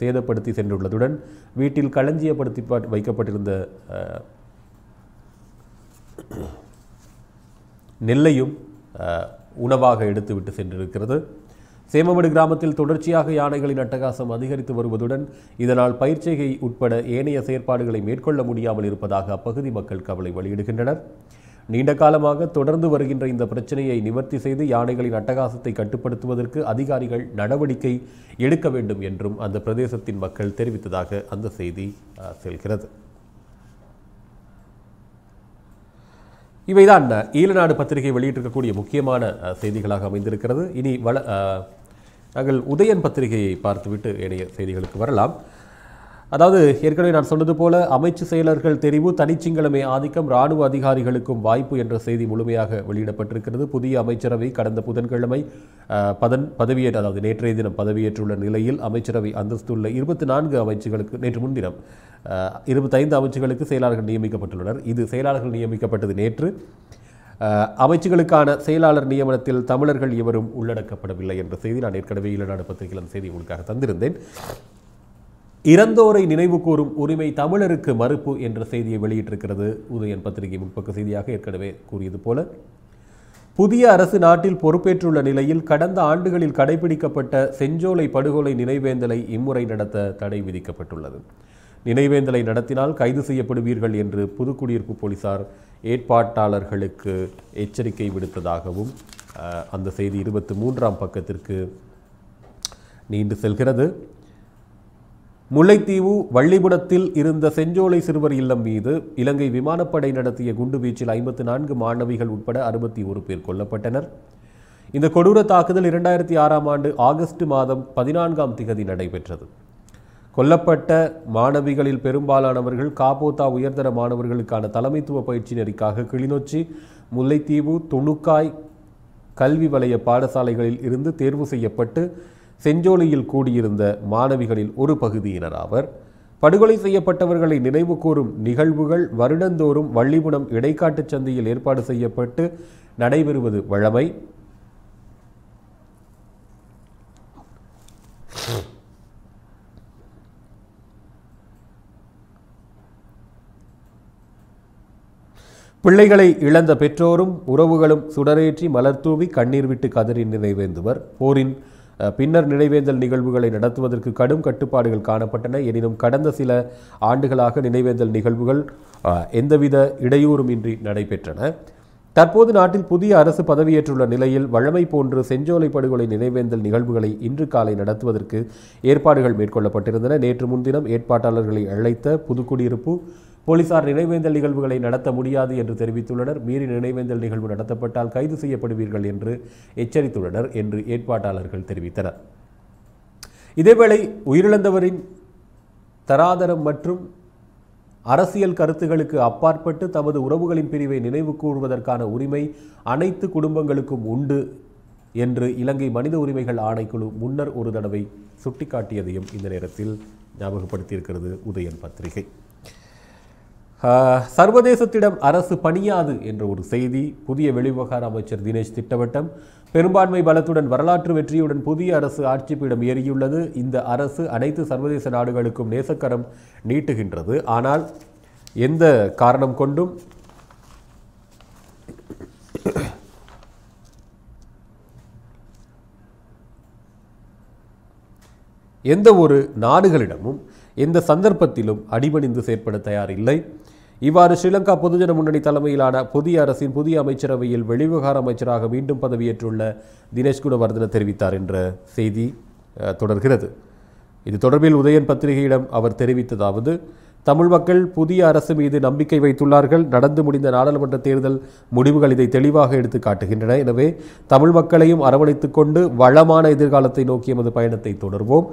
சேதப்படுத்தி சென்றுள்ளதுடன் வீட்டில் களஞ்சியப்படுத்தி வைக்கப்பட்டிருந்த நெல்லையும் உணவாக எடுத்துவிட்டு சென்றிருக்கிறது சேமமடு கிராமத்தில் தொடர்ச்சியாக யானைகளின் அட்டகாசம் அதிகரித்து வருவதுடன் இதனால் பயிற்சிகை உட்பட ஏனைய செயற்பாடுகளை மேற்கொள்ள முடியாமல் இருப்பதாக அப்பகுதி மக்கள் கவலை வெளியிடுகின்றனர் நீண்ட காலமாக தொடர்ந்து வருகின்ற இந்த பிரச்சனையை நிவர்த்தி செய்து யானைகளின் அட்டகாசத்தை கட்டுப்படுத்துவதற்கு அதிகாரிகள் நடவடிக்கை எடுக்க வேண்டும் என்றும் அந்த பிரதேசத்தின் மக்கள் தெரிவித்ததாக அந்த செய்தி செல்கிறது இவைதான் ஈழநாடு பத்திரிகை வெளியிட்டிருக்கக்கூடிய முக்கியமான செய்திகளாக அமைந்திருக்கிறது இனி வள நாங்கள் உதயன் பத்திரிகையை பார்த்துவிட்டு இணைய செய்திகளுக்கு வரலாம் அதாவது ஏற்கனவே நான் சொன்னது போல அமைச்சு செயலர்கள் தெரிவு தனிச்சிங்களமே ஆதிக்கம் ராணுவ அதிகாரிகளுக்கும் வாய்ப்பு என்ற செய்தி முழுமையாக வெளியிடப்பட்டிருக்கிறது புதிய அமைச்சரவை கடந்த புதன்கிழமை பதன் பதவியேற்ற அதாவது நேற்றைய தினம் பதவியேற்றுள்ள நிலையில் அமைச்சரவை அந்தஸ்துள்ள இருபத்தி நான்கு அமைச்சுகளுக்கு நேற்று முன்தினம் இருபத்தைந்து அமைச்சுகளுக்கு செயலாளர்கள் நியமிக்கப்பட்டுள்ளனர் இது செயலாளர்கள் நியமிக்கப்பட்டது நேற்று அமைச்சுகளுக்கான செயலாளர் நியமனத்தில் தமிழர்கள் எவரும் உள்ளடக்கப்படவில்லை என்ற செய்தி நான் ஏற்கனவே ஈழநாடு பத்திரிகையில் அந்த செய்தி உங்களுக்காக தந்திருந்தேன் இறந்தோரை நினைவு கூறும் உரிமை தமிழருக்கு மறுப்பு என்ற செய்தியை வெளியிட்டிருக்கிறது உதயன் பத்திரிகை முற்பக்க செய்தியாக ஏற்கனவே கூறியது போல புதிய அரசு நாட்டில் பொறுப்பேற்றுள்ள நிலையில் கடந்த ஆண்டுகளில் கடைபிடிக்கப்பட்ட செஞ்சோலை படுகொலை நினைவேந்தலை இம்முறை நடத்த தடை விதிக்கப்பட்டுள்ளது நினைவேந்தலை நடத்தினால் கைது செய்யப்படுவீர்கள் என்று புதுக்குடியிருப்பு போலீசார் ஏற்பாட்டாளர்களுக்கு எச்சரிக்கை விடுத்ததாகவும் அந்த செய்தி இருபத்தி மூன்றாம் பக்கத்திற்கு நீண்டு செல்கிறது முல்லைத்தீவு வள்ளிபுடத்தில் இருந்த செஞ்சோலை சிறுவர் இல்லம் மீது இலங்கை விமானப்படை நடத்திய குண்டுவீச்சில் ஐம்பத்து நான்கு மாணவிகள் உட்பட அறுபத்தி ஒரு பேர் கொல்லப்பட்டனர் இந்த கொடூர தாக்குதல் இரண்டாயிரத்தி ஆறாம் ஆண்டு ஆகஸ்ட் மாதம் பதினான்காம் திகதி நடைபெற்றது கொல்லப்பட்ட மாணவிகளில் பெரும்பாலானவர்கள் காபோத்தா உயர்தர மாணவர்களுக்கான தலைமைத்துவ பயிற்சி நெறிக்காக கிளிநொச்சி முல்லைத்தீவு துணுக்காய் கல்வி வலய பாடசாலைகளில் இருந்து தேர்வு செய்யப்பட்டு செஞ்சோலியில் கூடியிருந்த மாணவிகளில் ஒரு பகுதியினர் படுகொலை செய்யப்பட்டவர்களை நினைவு கூறும் நிகழ்வுகள் வருடந்தோறும் வள்ளிபுணம் இடைக்காட்டுச் சந்தையில் ஏற்பாடு செய்யப்பட்டு நடைபெறுவது வழமை பிள்ளைகளை இழந்த பெற்றோரும் உறவுகளும் சுடரேற்றி மலர்தூவி கண்ணீர் விட்டு கதறி நினைவேந்துவர் போரின் பின்னர் நினைவேந்தல் நிகழ்வுகளை நடத்துவதற்கு கடும் கட்டுப்பாடுகள் காணப்பட்டன எனினும் கடந்த சில ஆண்டுகளாக நினைவேந்தல் நிகழ்வுகள் எந்தவித இன்றி நடைபெற்றன தற்போது நாட்டில் புதிய அரசு பதவியேற்றுள்ள நிலையில் வழமை போன்று செஞ்சோலை படுகொலை நினைவேந்தல் நிகழ்வுகளை இன்று காலை நடத்துவதற்கு ஏற்பாடுகள் மேற்கொள்ளப்பட்டிருந்தன நேற்று முன்தினம் ஏற்பாட்டாளர்களை அழைத்த புதுக்குடியிருப்பு போலீசார் நினைவேந்தல் நிகழ்வுகளை நடத்த முடியாது என்று தெரிவித்துள்ளனர் மீறி நினைவேந்தல் நிகழ்வு நடத்தப்பட்டால் கைது செய்யப்படுவீர்கள் என்று எச்சரித்துள்ளனர் என்று ஏற்பாட்டாளர்கள் தெரிவித்தனர் இதேவேளை உயிரிழந்தவரின் தராதரம் மற்றும் அரசியல் கருத்துகளுக்கு அப்பாற்பட்டு தமது உறவுகளின் பிரிவை நினைவு கூறுவதற்கான உரிமை அனைத்து குடும்பங்களுக்கும் உண்டு என்று இலங்கை மனித உரிமைகள் ஆணைக்குழு முன்னர் ஒரு தடவை சுட்டிக்காட்டியதையும் இந்த நேரத்தில் ஞாபகப்படுத்தியிருக்கிறது உதயன் பத்திரிகை சர்வதேசத்திடம் அரசு பணியாது என்ற ஒரு செய்தி புதிய வெளிவகார அமைச்சர் தினேஷ் திட்டவட்டம் பெரும்பான்மை பலத்துடன் வரலாற்று வெற்றியுடன் புதிய அரசு ஆட்சி பீடம் ஏறியுள்ளது இந்த அரசு அனைத்து சர்வதேச நாடுகளுக்கும் நேசக்கரம் நீட்டுகின்றது ஆனால் எந்த காரணம் கொண்டும் எந்த ஒரு நாடுகளிடமும் எந்த சந்தர்ப்பத்திலும் அடிபணிந்து செயற்பட தயாரில்லை இவ்வாறு ஸ்ரீலங்கா பொதுஜன முன்னணி தலைமையிலான புதிய அரசின் புதிய அமைச்சரவையில் வெளிவிவகார அமைச்சராக மீண்டும் பதவியேற்றுள்ள தினேஷ் குணவர்தன தெரிவித்தார் என்ற செய்தி தொடர்கிறது இது தொடர்பில் உதயன் பத்திரிகையிடம் அவர் தெரிவித்ததாவது தமிழ் மக்கள் புதிய அரசு மீது நம்பிக்கை வைத்துள்ளார்கள் நடந்து முடிந்த நாடாளுமன்ற தேர்தல் முடிவுகள் இதை தெளிவாக எடுத்து காட்டுகின்றன எனவே தமிழ் மக்களையும் அரவணைத்துக் கொண்டு வளமான எதிர்காலத்தை நோக்கி எமது பயணத்தை தொடர்வோம்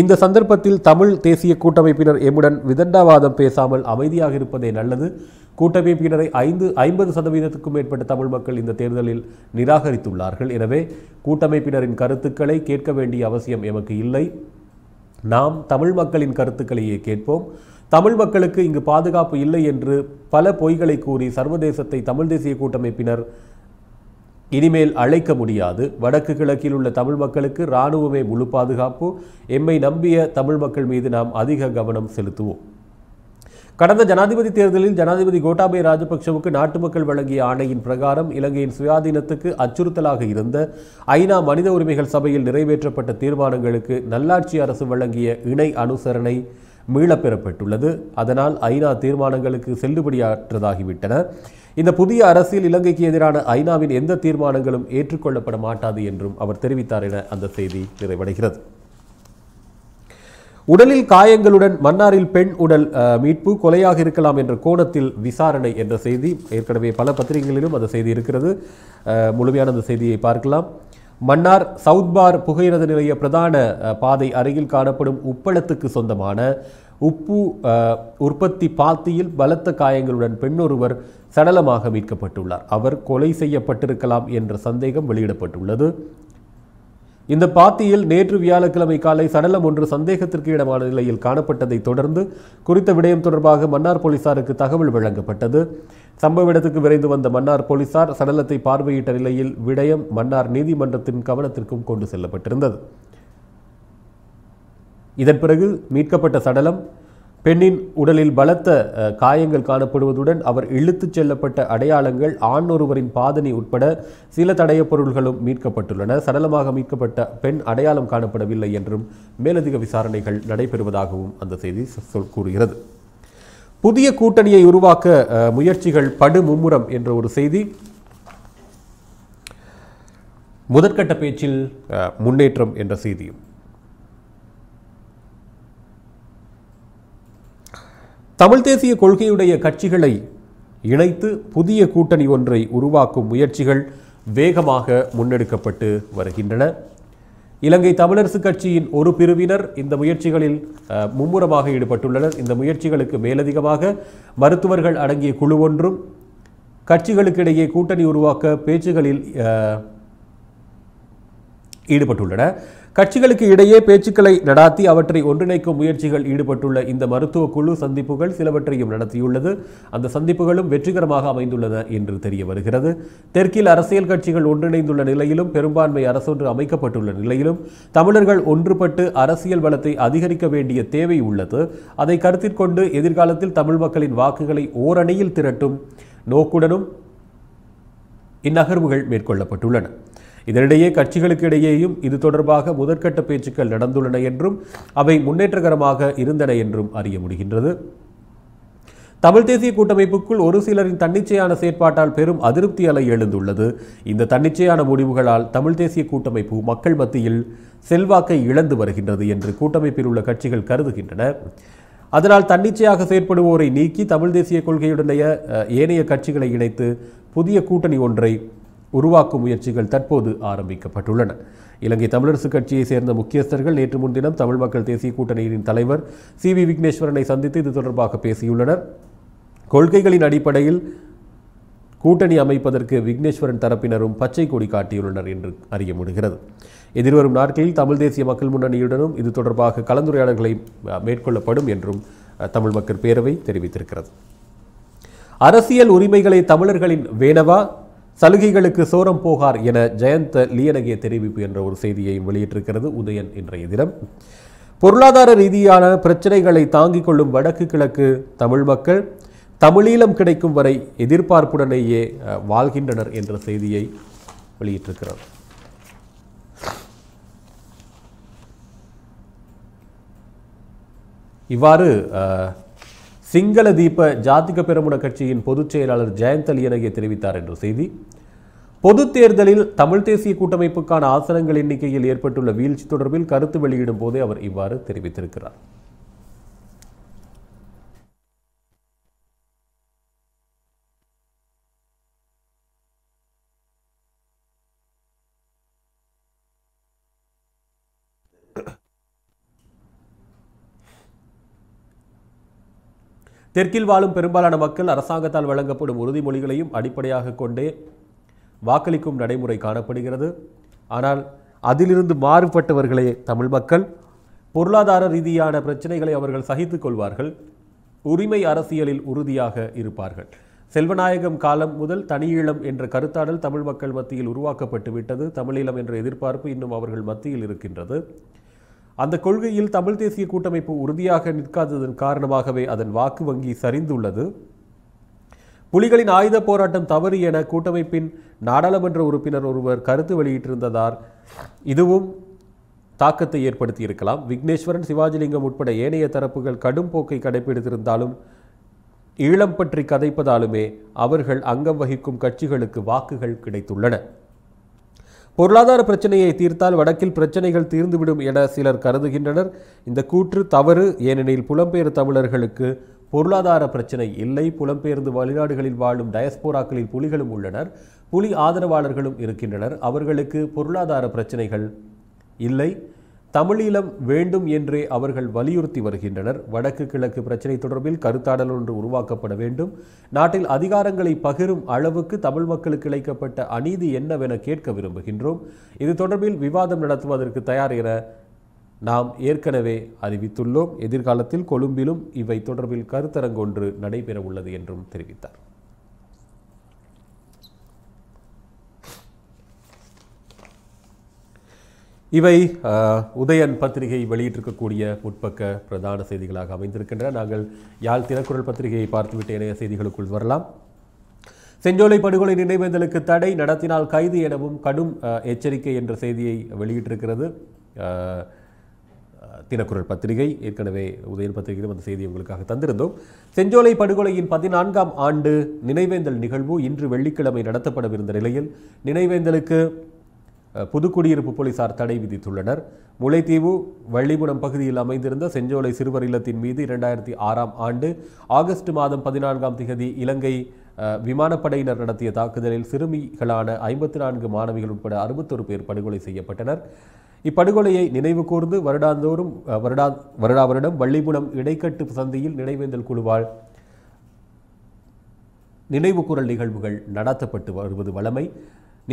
இந்த சந்தர்ப்பத்தில் தமிழ் தேசிய கூட்டமைப்பினர் எம்முடன் விதண்டாவாதம் பேசாமல் அமைதியாக இருப்பதே நல்லது கூட்டமைப்பினரை ஐந்து ஐம்பது சதவீதத்துக்கும் மேற்பட்ட தமிழ் மக்கள் இந்த தேர்தலில் நிராகரித்துள்ளார்கள் எனவே கூட்டமைப்பினரின் கருத்துக்களை கேட்க வேண்டிய அவசியம் எமக்கு இல்லை நாம் தமிழ் மக்களின் கருத்துக்களையே கேட்போம் தமிழ் மக்களுக்கு இங்கு பாதுகாப்பு இல்லை என்று பல பொய்களை கூறி சர்வதேசத்தை தமிழ் தேசிய கூட்டமைப்பினர் இனிமேல் அழைக்க முடியாது வடக்கு கிழக்கில் உள்ள தமிழ் மக்களுக்கு இராணுவமே முழு பாதுகாப்பு எம்மை நம்பிய தமிழ் மக்கள் மீது நாம் அதிக கவனம் செலுத்துவோம் கடந்த ஜனாதிபதி தேர்தலில் ஜனாதிபதி கோட்டாபய ராஜபக்சவுக்கு நாட்டு மக்கள் வழங்கிய ஆணையின் பிரகாரம் இலங்கையின் சுயாதீனத்துக்கு அச்சுறுத்தலாக இருந்த ஐநா மனித உரிமைகள் சபையில் நிறைவேற்றப்பட்ட தீர்மானங்களுக்கு நல்லாட்சி அரசு வழங்கிய இணை அனுசரணை மீளப்பெறப்பட்டுள்ளது அதனால் ஐநா தீர்மானங்களுக்கு செல்லுபடியாற்றதாகிவிட்டன இந்த புதிய அரசியல் இலங்கைக்கு எதிரான ஐநாவின் எந்த தீர்மானங்களும் ஏற்றுக்கொள்ளப்பட மாட்டாது என்றும் அவர் தெரிவித்தார் என அந்த செய்தி நிறைவடைகிறது உடலில் காயங்களுடன் மன்னாரில் பெண் உடல் மீட்பு கொலையாக இருக்கலாம் என்ற கோணத்தில் விசாரணை என்ற செய்தி ஏற்கனவே பல பத்திரிகைகளிலும் அந்த செய்தி இருக்கிறது முழுமையான அந்த செய்தியை பார்க்கலாம் மன்னார் சவுத் பார் புகையிரத நிலைய பிரதான பாதை அருகில் காணப்படும் உப்பளத்துக்கு சொந்தமான உப்பு உற்பத்தி பாத்தியில் பலத்த காயங்களுடன் பெண்ணொருவர் சடலமாக மீட்கப்பட்டுள்ளார் அவர் கொலை செய்யப்பட்டிருக்கலாம் என்ற சந்தேகம் வெளியிடப்பட்டுள்ளது இந்த பாத்தியில் நேற்று வியாழக்கிழமை காலை சடலம் ஒன்று சந்தேகத்திற்கு இடமான நிலையில் காணப்பட்டதை தொடர்ந்து குறித்த விடயம் தொடர்பாக மன்னார் போலீசாருக்கு தகவல் வழங்கப்பட்டது சம்பவ இடத்துக்கு விரைந்து வந்த மன்னார் போலீசார் சடலத்தை பார்வையிட்ட நிலையில் விடயம் மன்னார் நீதிமன்றத்தின் கவனத்திற்கும் கொண்டு செல்லப்பட்டிருந்தது இதன் பிறகு மீட்கப்பட்ட சடலம் பெண்ணின் உடலில் பலத்த காயங்கள் காணப்படுவதுடன் அவர் இழுத்துச் செல்லப்பட்ட அடையாளங்கள் ஆண் ஒருவரின் பாதனை உட்பட சில தடைய பொருள்களும் மீட்கப்பட்டுள்ளன சடலமாக மீட்கப்பட்ட பெண் அடையாளம் காணப்படவில்லை என்றும் மேலதிக விசாரணைகள் நடைபெறுவதாகவும் அந்த செய்தி சொல் கூறுகிறது புதிய கூட்டணியை உருவாக்க முயற்சிகள் படு மும்முரம் என்ற ஒரு செய்தி முதற்கட்ட பேச்சில் முன்னேற்றம் என்ற செய்தியும் தமிழ் தேசிய கொள்கையுடைய கட்சிகளை இணைத்து புதிய கூட்டணி ஒன்றை உருவாக்கும் முயற்சிகள் வேகமாக முன்னெடுக்கப்பட்டு வருகின்றன இலங்கை தமிழரசு கட்சியின் ஒரு பிரிவினர் இந்த முயற்சிகளில் மும்முரமாக ஈடுபட்டுள்ளனர் இந்த முயற்சிகளுக்கு மேலதிகமாக மருத்துவர்கள் அடங்கிய குழு ஒன்றும் கட்சிகளுக்கிடையே கூட்டணி உருவாக்க பேச்சுகளில் ஈடுபட்டுள்ளன கட்சிகளுக்கு இடையே பேச்சுக்களை நடாத்தி அவற்றை ஒன்றிணைக்கும் முயற்சிகள் ஈடுபட்டுள்ள இந்த மருத்துவ குழு சந்திப்புகள் சிலவற்றையும் நடத்தியுள்ளது அந்த சந்திப்புகளும் வெற்றிகரமாக அமைந்துள்ளன என்று தெரிய வருகிறது தெற்கில் அரசியல் கட்சிகள் ஒன்றிணைந்துள்ள நிலையிலும் பெரும்பான்மை அரசொன்று அமைக்கப்பட்டுள்ள நிலையிலும் தமிழர்கள் ஒன்றுபட்டு அரசியல் வளத்தை அதிகரிக்க வேண்டிய தேவை உள்ளது அதை கருத்தில் கொண்டு எதிர்காலத்தில் தமிழ் மக்களின் வாக்குகளை ஓரணியில் திரட்டும் நோக்குடனும் இந்நகர்வுகள் மேற்கொள்ளப்பட்டுள்ளன இதனிடையே கட்சிகளுக்கு இடையேயும் இது தொடர்பாக முதற்கட்ட பேச்சுக்கள் நடந்துள்ளன என்றும் அவை முன்னேற்றகரமாக இருந்தன என்றும் அறிய முடிகின்றது தமிழ் தேசிய கூட்டமைப்புக்குள் ஒரு சிலரின் தன்னிச்சையான செயற்பாட்டால் பெரும் அதிருப்தி அலை எழுந்துள்ளது இந்த தன்னிச்சையான முடிவுகளால் தமிழ் தேசிய கூட்டமைப்பு மக்கள் மத்தியில் செல்வாக்கை இழந்து வருகின்றது என்று கூட்டமைப்பில் உள்ள கட்சிகள் கருதுகின்றன அதனால் தன்னிச்சையாக செயற்படுவோரை நீக்கி தமிழ் தேசிய கொள்கையுடைய ஏனைய கட்சிகளை இணைத்து புதிய கூட்டணி ஒன்றை உருவாக்கும் முயற்சிகள் தற்போது ஆரம்பிக்கப்பட்டுள்ளன இலங்கை தமிழரசு கட்சியை சேர்ந்த முக்கியஸ்தர்கள் நேற்று முன்தினம் தமிழ் மக்கள் தேசிய கூட்டணியின் தலைவர் சி வி விக்னேஸ்வரனை சந்தித்து இது தொடர்பாக பேசியுள்ளனர் கொள்கைகளின் அடிப்படையில் கூட்டணி அமைப்பதற்கு விக்னேஸ்வரன் தரப்பினரும் பச்சை கொடி காட்டியுள்ளனர் என்று அறிய முடிகிறது எதிர்வரும் நாட்களில் தமிழ் தேசிய மக்கள் முன்னணியுடனும் இது தொடர்பாக கலந்துரையாடல்களை மேற்கொள்ளப்படும் என்றும் தமிழ் மக்கள் பேரவை தெரிவித்திருக்கிறது அரசியல் உரிமைகளை தமிழர்களின் வேணவா சலுகைகளுக்கு சோரம் போகார் என ஜெயந்த லியனகே தெரிவிப்பு என்ற ஒரு செய்தியையும் வெளியிட்டிருக்கிறது உதயன் இன்றைய தினம் பொருளாதார ரீதியான பிரச்சனைகளை தாங்கிக் கொள்ளும் வடக்கு கிழக்கு தமிழ் மக்கள் தமிழீழம் கிடைக்கும் வரை எதிர்பார்ப்புடனேயே வாழ்கின்றனர் என்ற செய்தியை வெளியிட்டிருக்கிறார் இவ்வாறு சிங்கள தீப ஜாதிக பெருமுன கட்சியின் பொதுச் செயலாளர் ஜெயந்த் அலியனகே தெரிவித்தார் என்ற செய்தி பொதுத் தேர்தலில் தமிழ் தேசிய கூட்டமைப்புக்கான ஆசனங்கள் எண்ணிக்கையில் ஏற்பட்டுள்ள வீழ்ச்சி தொடர்பில் கருத்து வெளியிடும் போதே அவர் இவ்வாறு தெரிவித்திருக்கிறார் தெற்கில் வாழும் பெரும்பாலான மக்கள் அரசாங்கத்தால் வழங்கப்படும் உறுதிமொழிகளையும் அடிப்படையாக கொண்டே வாக்களிக்கும் நடைமுறை காணப்படுகிறது ஆனால் அதிலிருந்து மாறுபட்டவர்களே தமிழ் மக்கள் பொருளாதார ரீதியான பிரச்சனைகளை அவர்கள் சகித்து கொள்வார்கள் உரிமை அரசியலில் உறுதியாக இருப்பார்கள் செல்வநாயகம் காலம் முதல் தனியீழம் என்ற கருத்தாடல் தமிழ் மக்கள் மத்தியில் உருவாக்கப்பட்டு விட்டது தமிழீழம் என்ற எதிர்பார்ப்பு இன்னும் அவர்கள் மத்தியில் இருக்கின்றது அந்த கொள்கையில் தமிழ் தேசிய கூட்டமைப்பு உறுதியாக நிற்காததன் காரணமாகவே அதன் வாக்கு வங்கி சரிந்துள்ளது புலிகளின் ஆயுத போராட்டம் தவறு என கூட்டமைப்பின் நாடாளுமன்ற உறுப்பினர் ஒருவர் கருத்து வெளியிட்டிருந்ததால் இதுவும் தாக்கத்தை ஏற்படுத்தியிருக்கலாம் விக்னேஸ்வரன் சிவாஜிலிங்கம் உட்பட ஏனைய தரப்புகள் கடும் போக்கை கடைபிடித்திருந்தாலும் ஈழம் பற்றி கதைப்பதாலுமே அவர்கள் அங்கம் வகிக்கும் கட்சிகளுக்கு வாக்குகள் கிடைத்துள்ளன பொருளாதார பிரச்சனையை தீர்த்தால் வடக்கில் பிரச்சனைகள் தீர்ந்துவிடும் என சிலர் கருதுகின்றனர் இந்த கூற்று தவறு ஏனெனில் புலம்பெயர் தமிழர்களுக்கு பொருளாதார பிரச்சனை இல்லை புலம்பெயர்ந்து வெளிநாடுகளில் வாழும் டயஸ்போராக்களில் புலிகளும் உள்ளனர் புலி ஆதரவாளர்களும் இருக்கின்றனர் அவர்களுக்கு பொருளாதார பிரச்சனைகள் இல்லை தமிழீழம் வேண்டும் என்றே அவர்கள் வலியுறுத்தி வருகின்றனர் வடக்கு கிழக்கு பிரச்சினை தொடர்பில் கருத்தாடல் ஒன்று உருவாக்கப்பட வேண்டும் நாட்டில் அதிகாரங்களை பகிரும் அளவுக்கு தமிழ் மக்களுக்கு இழைக்கப்பட்ட அநீதி என்னவென கேட்க விரும்புகின்றோம் இது தொடர்பில் விவாதம் நடத்துவதற்கு தயார் என நாம் ஏற்கனவே அறிவித்துள்ளோம் எதிர்காலத்தில் கொழும்பிலும் இவை தொடர்பில் கருத்தரங்கொன்று நடைபெற உள்ளது என்றும் தெரிவித்தார் இவை உதயன் பத்திரிகை வெளியிட்டிருக்கக்கூடிய முற்பக்க பிரதான செய்திகளாக அமைந்திருக்கின்றன நாங்கள் யாழ் தினக்குரல் பத்திரிகையை பார்த்துவிட்டு இணைய செய்திகளுக்குள் வரலாம் செஞ்சோலை படுகொலை நினைவேந்தலுக்கு தடை நடத்தினால் கைது எனவும் கடும் எச்சரிக்கை என்ற செய்தியை வெளியிட்டிருக்கிறது தினக்குரல் பத்திரிகை ஏற்கனவே உதயன் பத்திரிகையிலும் அந்த செய்தி உங்களுக்காக தந்திருந்தோம் செஞ்சோலை படுகொலையின் பதினான்காம் ஆண்டு நினைவேந்தல் நிகழ்வு இன்று வெள்ளிக்கிழமை நடத்தப்படவிருந்த நிலையில் நினைவேந்தலுக்கு புதுக்குடியிருப்பு போலீசார் தடை விதித்துள்ளனர் முல்லைத்தீவு வள்ளிகுணம் பகுதியில் அமைந்திருந்த செஞ்சோலை சிறுவர் இல்லத்தின் மீது இரண்டாயிரத்தி ஆறாம் ஆண்டு ஆகஸ்ட் மாதம் பதினான்காம் திகதி இலங்கை விமானப்படையினர் நடத்திய தாக்குதலில் சிறுமிகளான ஐம்பத்தி நான்கு மாணவிகள் உட்பட அறுபத்தொரு பேர் படுகொலை செய்யப்பட்டனர் இப்படுகொலையை நினைவு கூர்ந்து வருடாந்தோறும் வருடா வருடா வருடம் வள்ளிகுணம் இடைக்கட்டு சந்தையில் நினைவேந்தல் குழுவால் நினைவுகூரல் நிகழ்வுகள் நடத்தப்பட்டு வருவது வளமை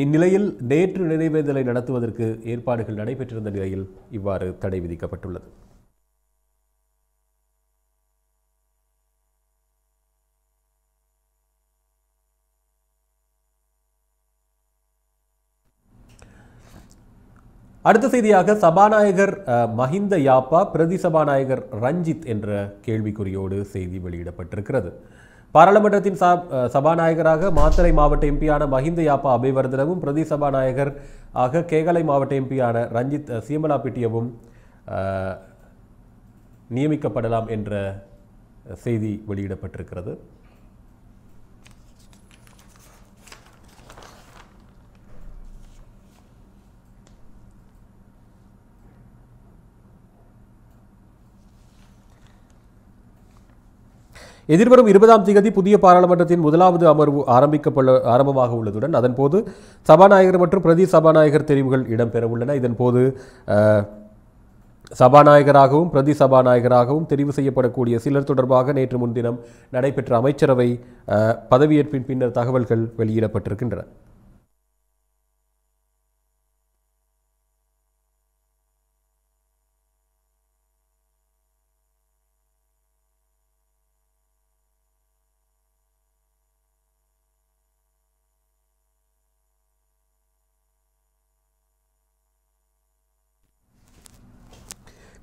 இந்நிலையில் நேற்று நினைவேந்தலை நடத்துவதற்கு ஏற்பாடுகள் நடைபெற்றிருந்த நிலையில் இவ்வாறு தடை விதிக்கப்பட்டுள்ளது அடுத்த செய்தியாக சபாநாயகர் மஹிந்த யாப்பா பிரதி சபாநாயகர் ரஞ்சித் என்ற கேள்விக்குறியோடு செய்தி வெளியிடப்பட்டிருக்கிறது பாராளுமன்றத்தின் சபாநாயகராக மாத்தரை மாவட்ட எம்பியான மஹிந்த யாப்பா அபிவர்தனவும் பிரதி சபாநாயகர் ஆக கேகலை மாவட்ட எம்பியான ரஞ்சித் சீமலாப்பிட்டியவும் நியமிக்கப்படலாம் என்ற செய்தி வெளியிடப்பட்டிருக்கிறது எதிர்வரும் இருபதாம் தேதி புதிய பாராளுமன்றத்தின் முதலாவது அமர்வு ஆரம்பிக்கப்பட ஆரம்பமாக உள்ளதுடன் அதன்போது சபாநாயகர் மற்றும் பிரதி சபாநாயகர் தெரிவுகள் இடம்பெறவுள்ளன இதன்போது சபாநாயகராகவும் பிரதி சபாநாயகராகவும் தெரிவு செய்யப்படக்கூடிய சிலர் தொடர்பாக நேற்று முன்தினம் நடைபெற்ற அமைச்சரவை பதவியேற்பின் பின்னர் தகவல்கள் வெளியிடப்பட்டிருக்கின்றன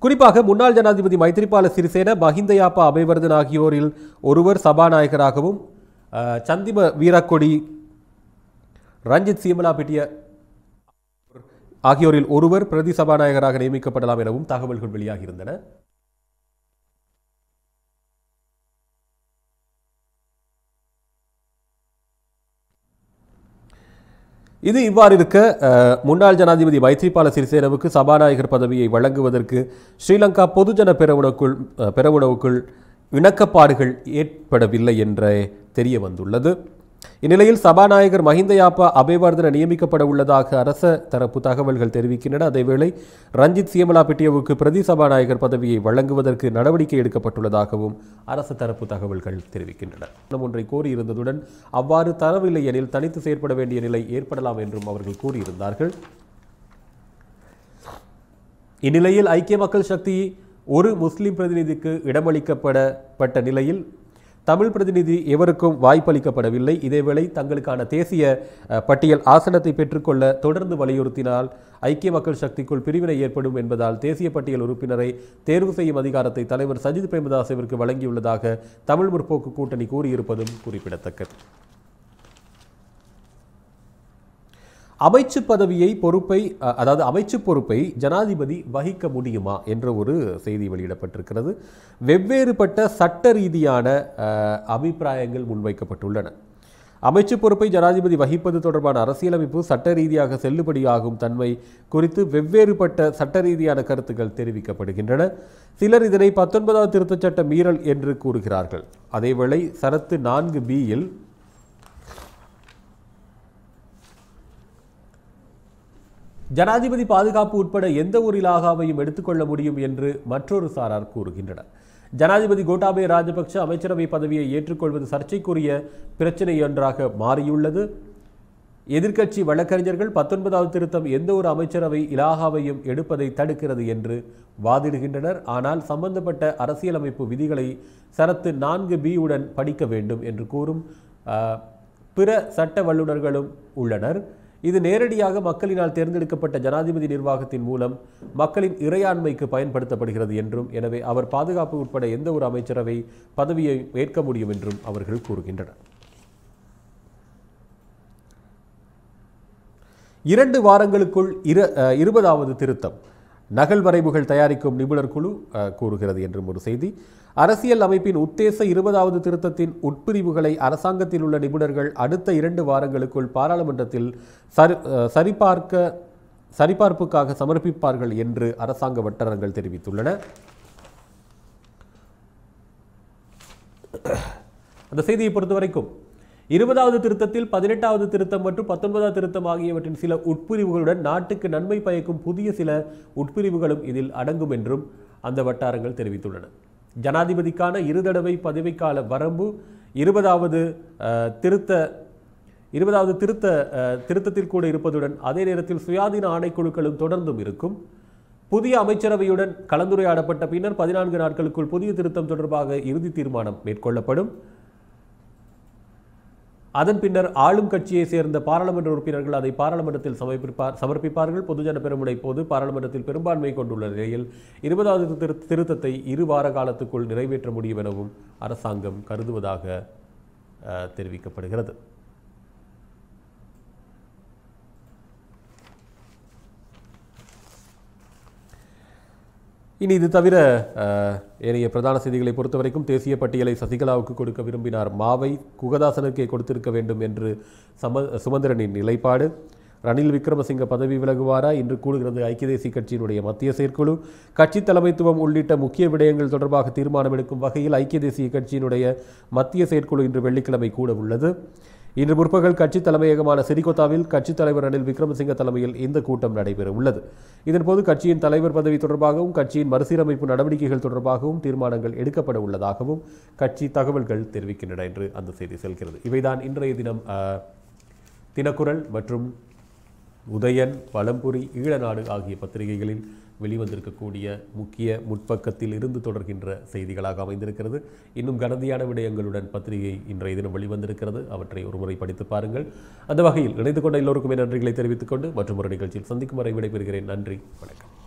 குறிப்பாக முன்னாள் ஜனாதிபதி மைத்ரிபால சிறிசேன மஹிந்தயாப்பா அபைவர்தன் ஆகியோரில் ஒருவர் சபாநாயகராகவும் சந்திம வீரக்கொடி ரஞ்சித் சீமலா பிட்டிய ஆகியோரில் ஒருவர் பிரதி சபாநாயகராக நியமிக்கப்படலாம் எனவும் தகவல்கள் வெளியாகியிருந்தன இது இவ்வாறு இருக்க முன்னாள் ஜனாதிபதி மைத்ரிபால சிறிசேனவுக்கு சபாநாயகர் பதவியை வழங்குவதற்கு ஸ்ரீலங்கா பொதுஜன பெரவுனவுக்குள் பெரவுனவுக்குள் இணக்கப்பாடுகள் ஏற்படவில்லை என்றே தெரிய வந்துள்ளது இந்நிலையில் சபாநாயகர் மஹிந்த யாப்பா அபேவர்தன நியமிக்கப்பட உள்ளதாக அரச தரப்பு தகவல்கள் தெரிவிக்கின்றன அதேவேளை ரஞ்சித் சியமலா பிட்டியவுக்கு பிரதி சபாநாயகர் பதவியை வழங்குவதற்கு நடவடிக்கை எடுக்கப்பட்டுள்ளதாகவும் அரச தரப்பு தகவல்கள் தெரிவிக்கின்றன ஒன்றை கோரியிருந்ததுடன் அவ்வாறு தரவில்லை எனில் தனித்து செயற்பட வேண்டிய நிலை ஏற்படலாம் என்றும் அவர்கள் கூறியிருந்தார்கள் இந்நிலையில் ஐக்கிய மக்கள் சக்தி ஒரு முஸ்லிம் பிரதிநிதிக்கு இடமளிக்கப்படப்பட்ட நிலையில் தமிழ் பிரதிநிதி எவருக்கும் வாய்ப்பளிக்கப்படவில்லை இதேவேளை தங்களுக்கான தேசிய பட்டியல் ஆசனத்தை பெற்றுக்கொள்ள தொடர்ந்து வலியுறுத்தினால் ஐக்கிய மக்கள் சக்திக்குள் பிரிவினை ஏற்படும் என்பதால் தேசிய பட்டியல் உறுப்பினரை தேர்வு செய்யும் அதிகாரத்தை தலைவர் சஜித் பிரேமதாசவிற்கு வழங்கியுள்ளதாக தமிழ் முற்போக்கு கூட்டணி கூறியிருப்பதும் குறிப்பிடத்தக்கது அமைச்சு பதவியை பொறுப்பை அதாவது அமைச்சு பொறுப்பை ஜனாதிபதி வகிக்க முடியுமா என்ற ஒரு செய்தி வெளியிடப்பட்டிருக்கிறது வெவ்வேறுபட்ட சட்ட ரீதியான அபிப்பிராயங்கள் முன்வைக்கப்பட்டுள்ளன அமைச்சு பொறுப்பை ஜனாதிபதி வகிப்பது தொடர்பான அரசியலமைப்பு சட்ட ரீதியாக செல்லுபடியாகும் தன்மை குறித்து வெவ்வேறுபட்ட சட்ட ரீதியான கருத்துக்கள் தெரிவிக்கப்படுகின்றன சிலர் இதனை பத்தொன்பதாவது திருத்தச் சட்ட மீறல் என்று கூறுகிறார்கள் அதேவேளை சரத்து நான்கு பியில் ஜனாதிபதி பாதுகாப்பு உட்பட எந்த ஒரு இலாகாவையும் எடுத்துக்கொள்ள முடியும் என்று மற்றொரு சாரார் கூறுகின்றனர் ஜனாதிபதி கோட்டாபய ராஜபக்ஷ அமைச்சரவை பதவியை ஏற்றுக்கொள்வது சர்ச்சைக்குரிய பிரச்சினை ஒன்றாக மாறியுள்ளது எதிர்க்கட்சி வழக்கறிஞர்கள் பத்தொன்பதாவது திருத்தம் எந்த ஒரு அமைச்சரவை இலாகாவையும் எடுப்பதை தடுக்கிறது என்று வாதிடுகின்றனர் ஆனால் சம்பந்தப்பட்ட அரசியலமைப்பு விதிகளை சரத்து நான்கு பி உடன் படிக்க வேண்டும் என்று கூறும் பிற சட்ட வல்லுநர்களும் உள்ளனர் இது நேரடியாக மக்களினால் தேர்ந்தெடுக்கப்பட்ட ஜனாதிபதி நிர்வாகத்தின் மூலம் மக்களின் இறையாண்மைக்கு பயன்படுத்தப்படுகிறது என்றும் எனவே அவர் பாதுகாப்பு உட்பட எந்த ஒரு அமைச்சரவை பதவியை ஏற்க முடியும் என்றும் அவர்கள் கூறுகின்றனர் இரண்டு வாரங்களுக்குள் இரு இருபதாவது திருத்தம் நகல் வரைவுகள் தயாரிக்கும் நிபுணர் குழு கூறுகிறது என்றும் ஒரு செய்தி அரசியல் அமைப்பின் உத்தேச இருபதாவது திருத்தத்தின் உட்பிரிவுகளை அரசாங்கத்தில் உள்ள நிபுணர்கள் அடுத்த இரண்டு வாரங்களுக்குள் பாராளுமன்றத்தில் சரி சரிபார்க்க சரிபார்ப்புக்காக சமர்ப்பிப்பார்கள் என்று அரசாங்க வட்டாரங்கள் தெரிவித்துள்ளன அந்த செய்தியை பொறுத்தவரைக்கும் இருபதாவது திருத்தத்தில் பதினெட்டாவது திருத்தம் மற்றும் பத்தொன்பதாவது திருத்தம் ஆகியவற்றின் சில உட்பிரிவுகளுடன் நாட்டுக்கு நன்மை பயக்கும் புதிய சில உட்பிரிவுகளும் இதில் அடங்கும் என்றும் அந்த வட்டாரங்கள் தெரிவித்துள்ளன ஜனாதிபதிக்கான இருதடவை பதவிக்கால வரம்பு இருபதாவது திருத்த இருபதாவது திருத்த திருத்தத்தில் கூட இருப்பதுடன் அதே நேரத்தில் சுயாதீன ஆணைக்குழுக்களும் தொடர்ந்தும் இருக்கும் புதிய அமைச்சரவையுடன் கலந்துரையாடப்பட்ட பின்னர் பதினான்கு நாட்களுக்குள் புதிய திருத்தம் தொடர்பாக இறுதி தீர்மானம் மேற்கொள்ளப்படும் அதன் பின்னர் ஆளும் கட்சியை சேர்ந்த பாராளுமன்ற உறுப்பினர்கள் அதை பாராளுமன்றத்தில் சமர்ப்பிப்பார் சமர்ப்பிப்பார்கள் பொதுஜன பெருமுனை போது பாராளுமன்றத்தில் பெரும்பான்மை கொண்டுள்ள நிலையில் இருபதாவது திருத்தத்தை இரு வார காலத்துக்குள் நிறைவேற்ற முடியும் எனவும் அரசாங்கம் கருதுவதாக தெரிவிக்கப்படுகிறது இனி இது தவிர ஏனைய பிரதான செய்திகளை பொறுத்தவரைக்கும் தேசிய பட்டியலை சசிகலாவுக்கு கொடுக்க விரும்பினார் மாவை குகதாசனுக்கே கொடுத்திருக்க வேண்டும் என்று சம சுமந்திரனின் நிலைப்பாடு ரணில் விக்ரமசிங்க பதவி விலகுவாரா இன்று கூடுகிறது ஐக்கிய தேசிய கட்சியினுடைய மத்திய செயற்குழு கட்சி தலைமைத்துவம் உள்ளிட்ட முக்கிய விடயங்கள் தொடர்பாக தீர்மானம் எடுக்கும் வகையில் ஐக்கிய தேசிய கட்சியினுடைய மத்திய செயற்குழு இன்று வெள்ளிக்கிழமை கூட உள்ளது இன்று முற்பகல் கட்சி தலைமையகமான சிறிகொத்தாவில் கட்சித் தலைவர் ரணில் விக்ரமசிங்க தலைமையில் இந்த கூட்டம் நடைபெற உள்ளது இதன்போது கட்சியின் தலைவர் பதவி தொடர்பாகவும் கட்சியின் மறுசீரமைப்பு நடவடிக்கைகள் தொடர்பாகவும் தீர்மானங்கள் எடுக்கப்பட உள்ளதாகவும் கட்சி தகவல்கள் தெரிவிக்கின்றன என்று அந்த செய்தி செல்கிறது இவைதான் இன்றைய தினம் தினக்குரல் மற்றும் உதயன் பழம்புரி ஈழநாடு ஆகிய பத்திரிகைகளில் வெளிவந்திருக்கக்கூடிய முக்கிய முற்பக்கத்தில் இருந்து தொடர்கின்ற செய்திகளாக அமைந்திருக்கிறது இன்னும் கனதியான விடயங்களுடன் பத்திரிகை இன்றைய தினம் வெளிவந்திருக்கிறது அவற்றை ஒருமுறை படித்து பாருங்கள் அந்த வகையில் இணைந்து கொண்ட எல்லோருக்குமே நன்றிகளை தெரிவித்துக் கொண்டு மற்றும் ஒரு நிகழ்ச்சியில் சந்திக்கும் வரை விடைபெறுகிறேன் நன்றி வணக்கம்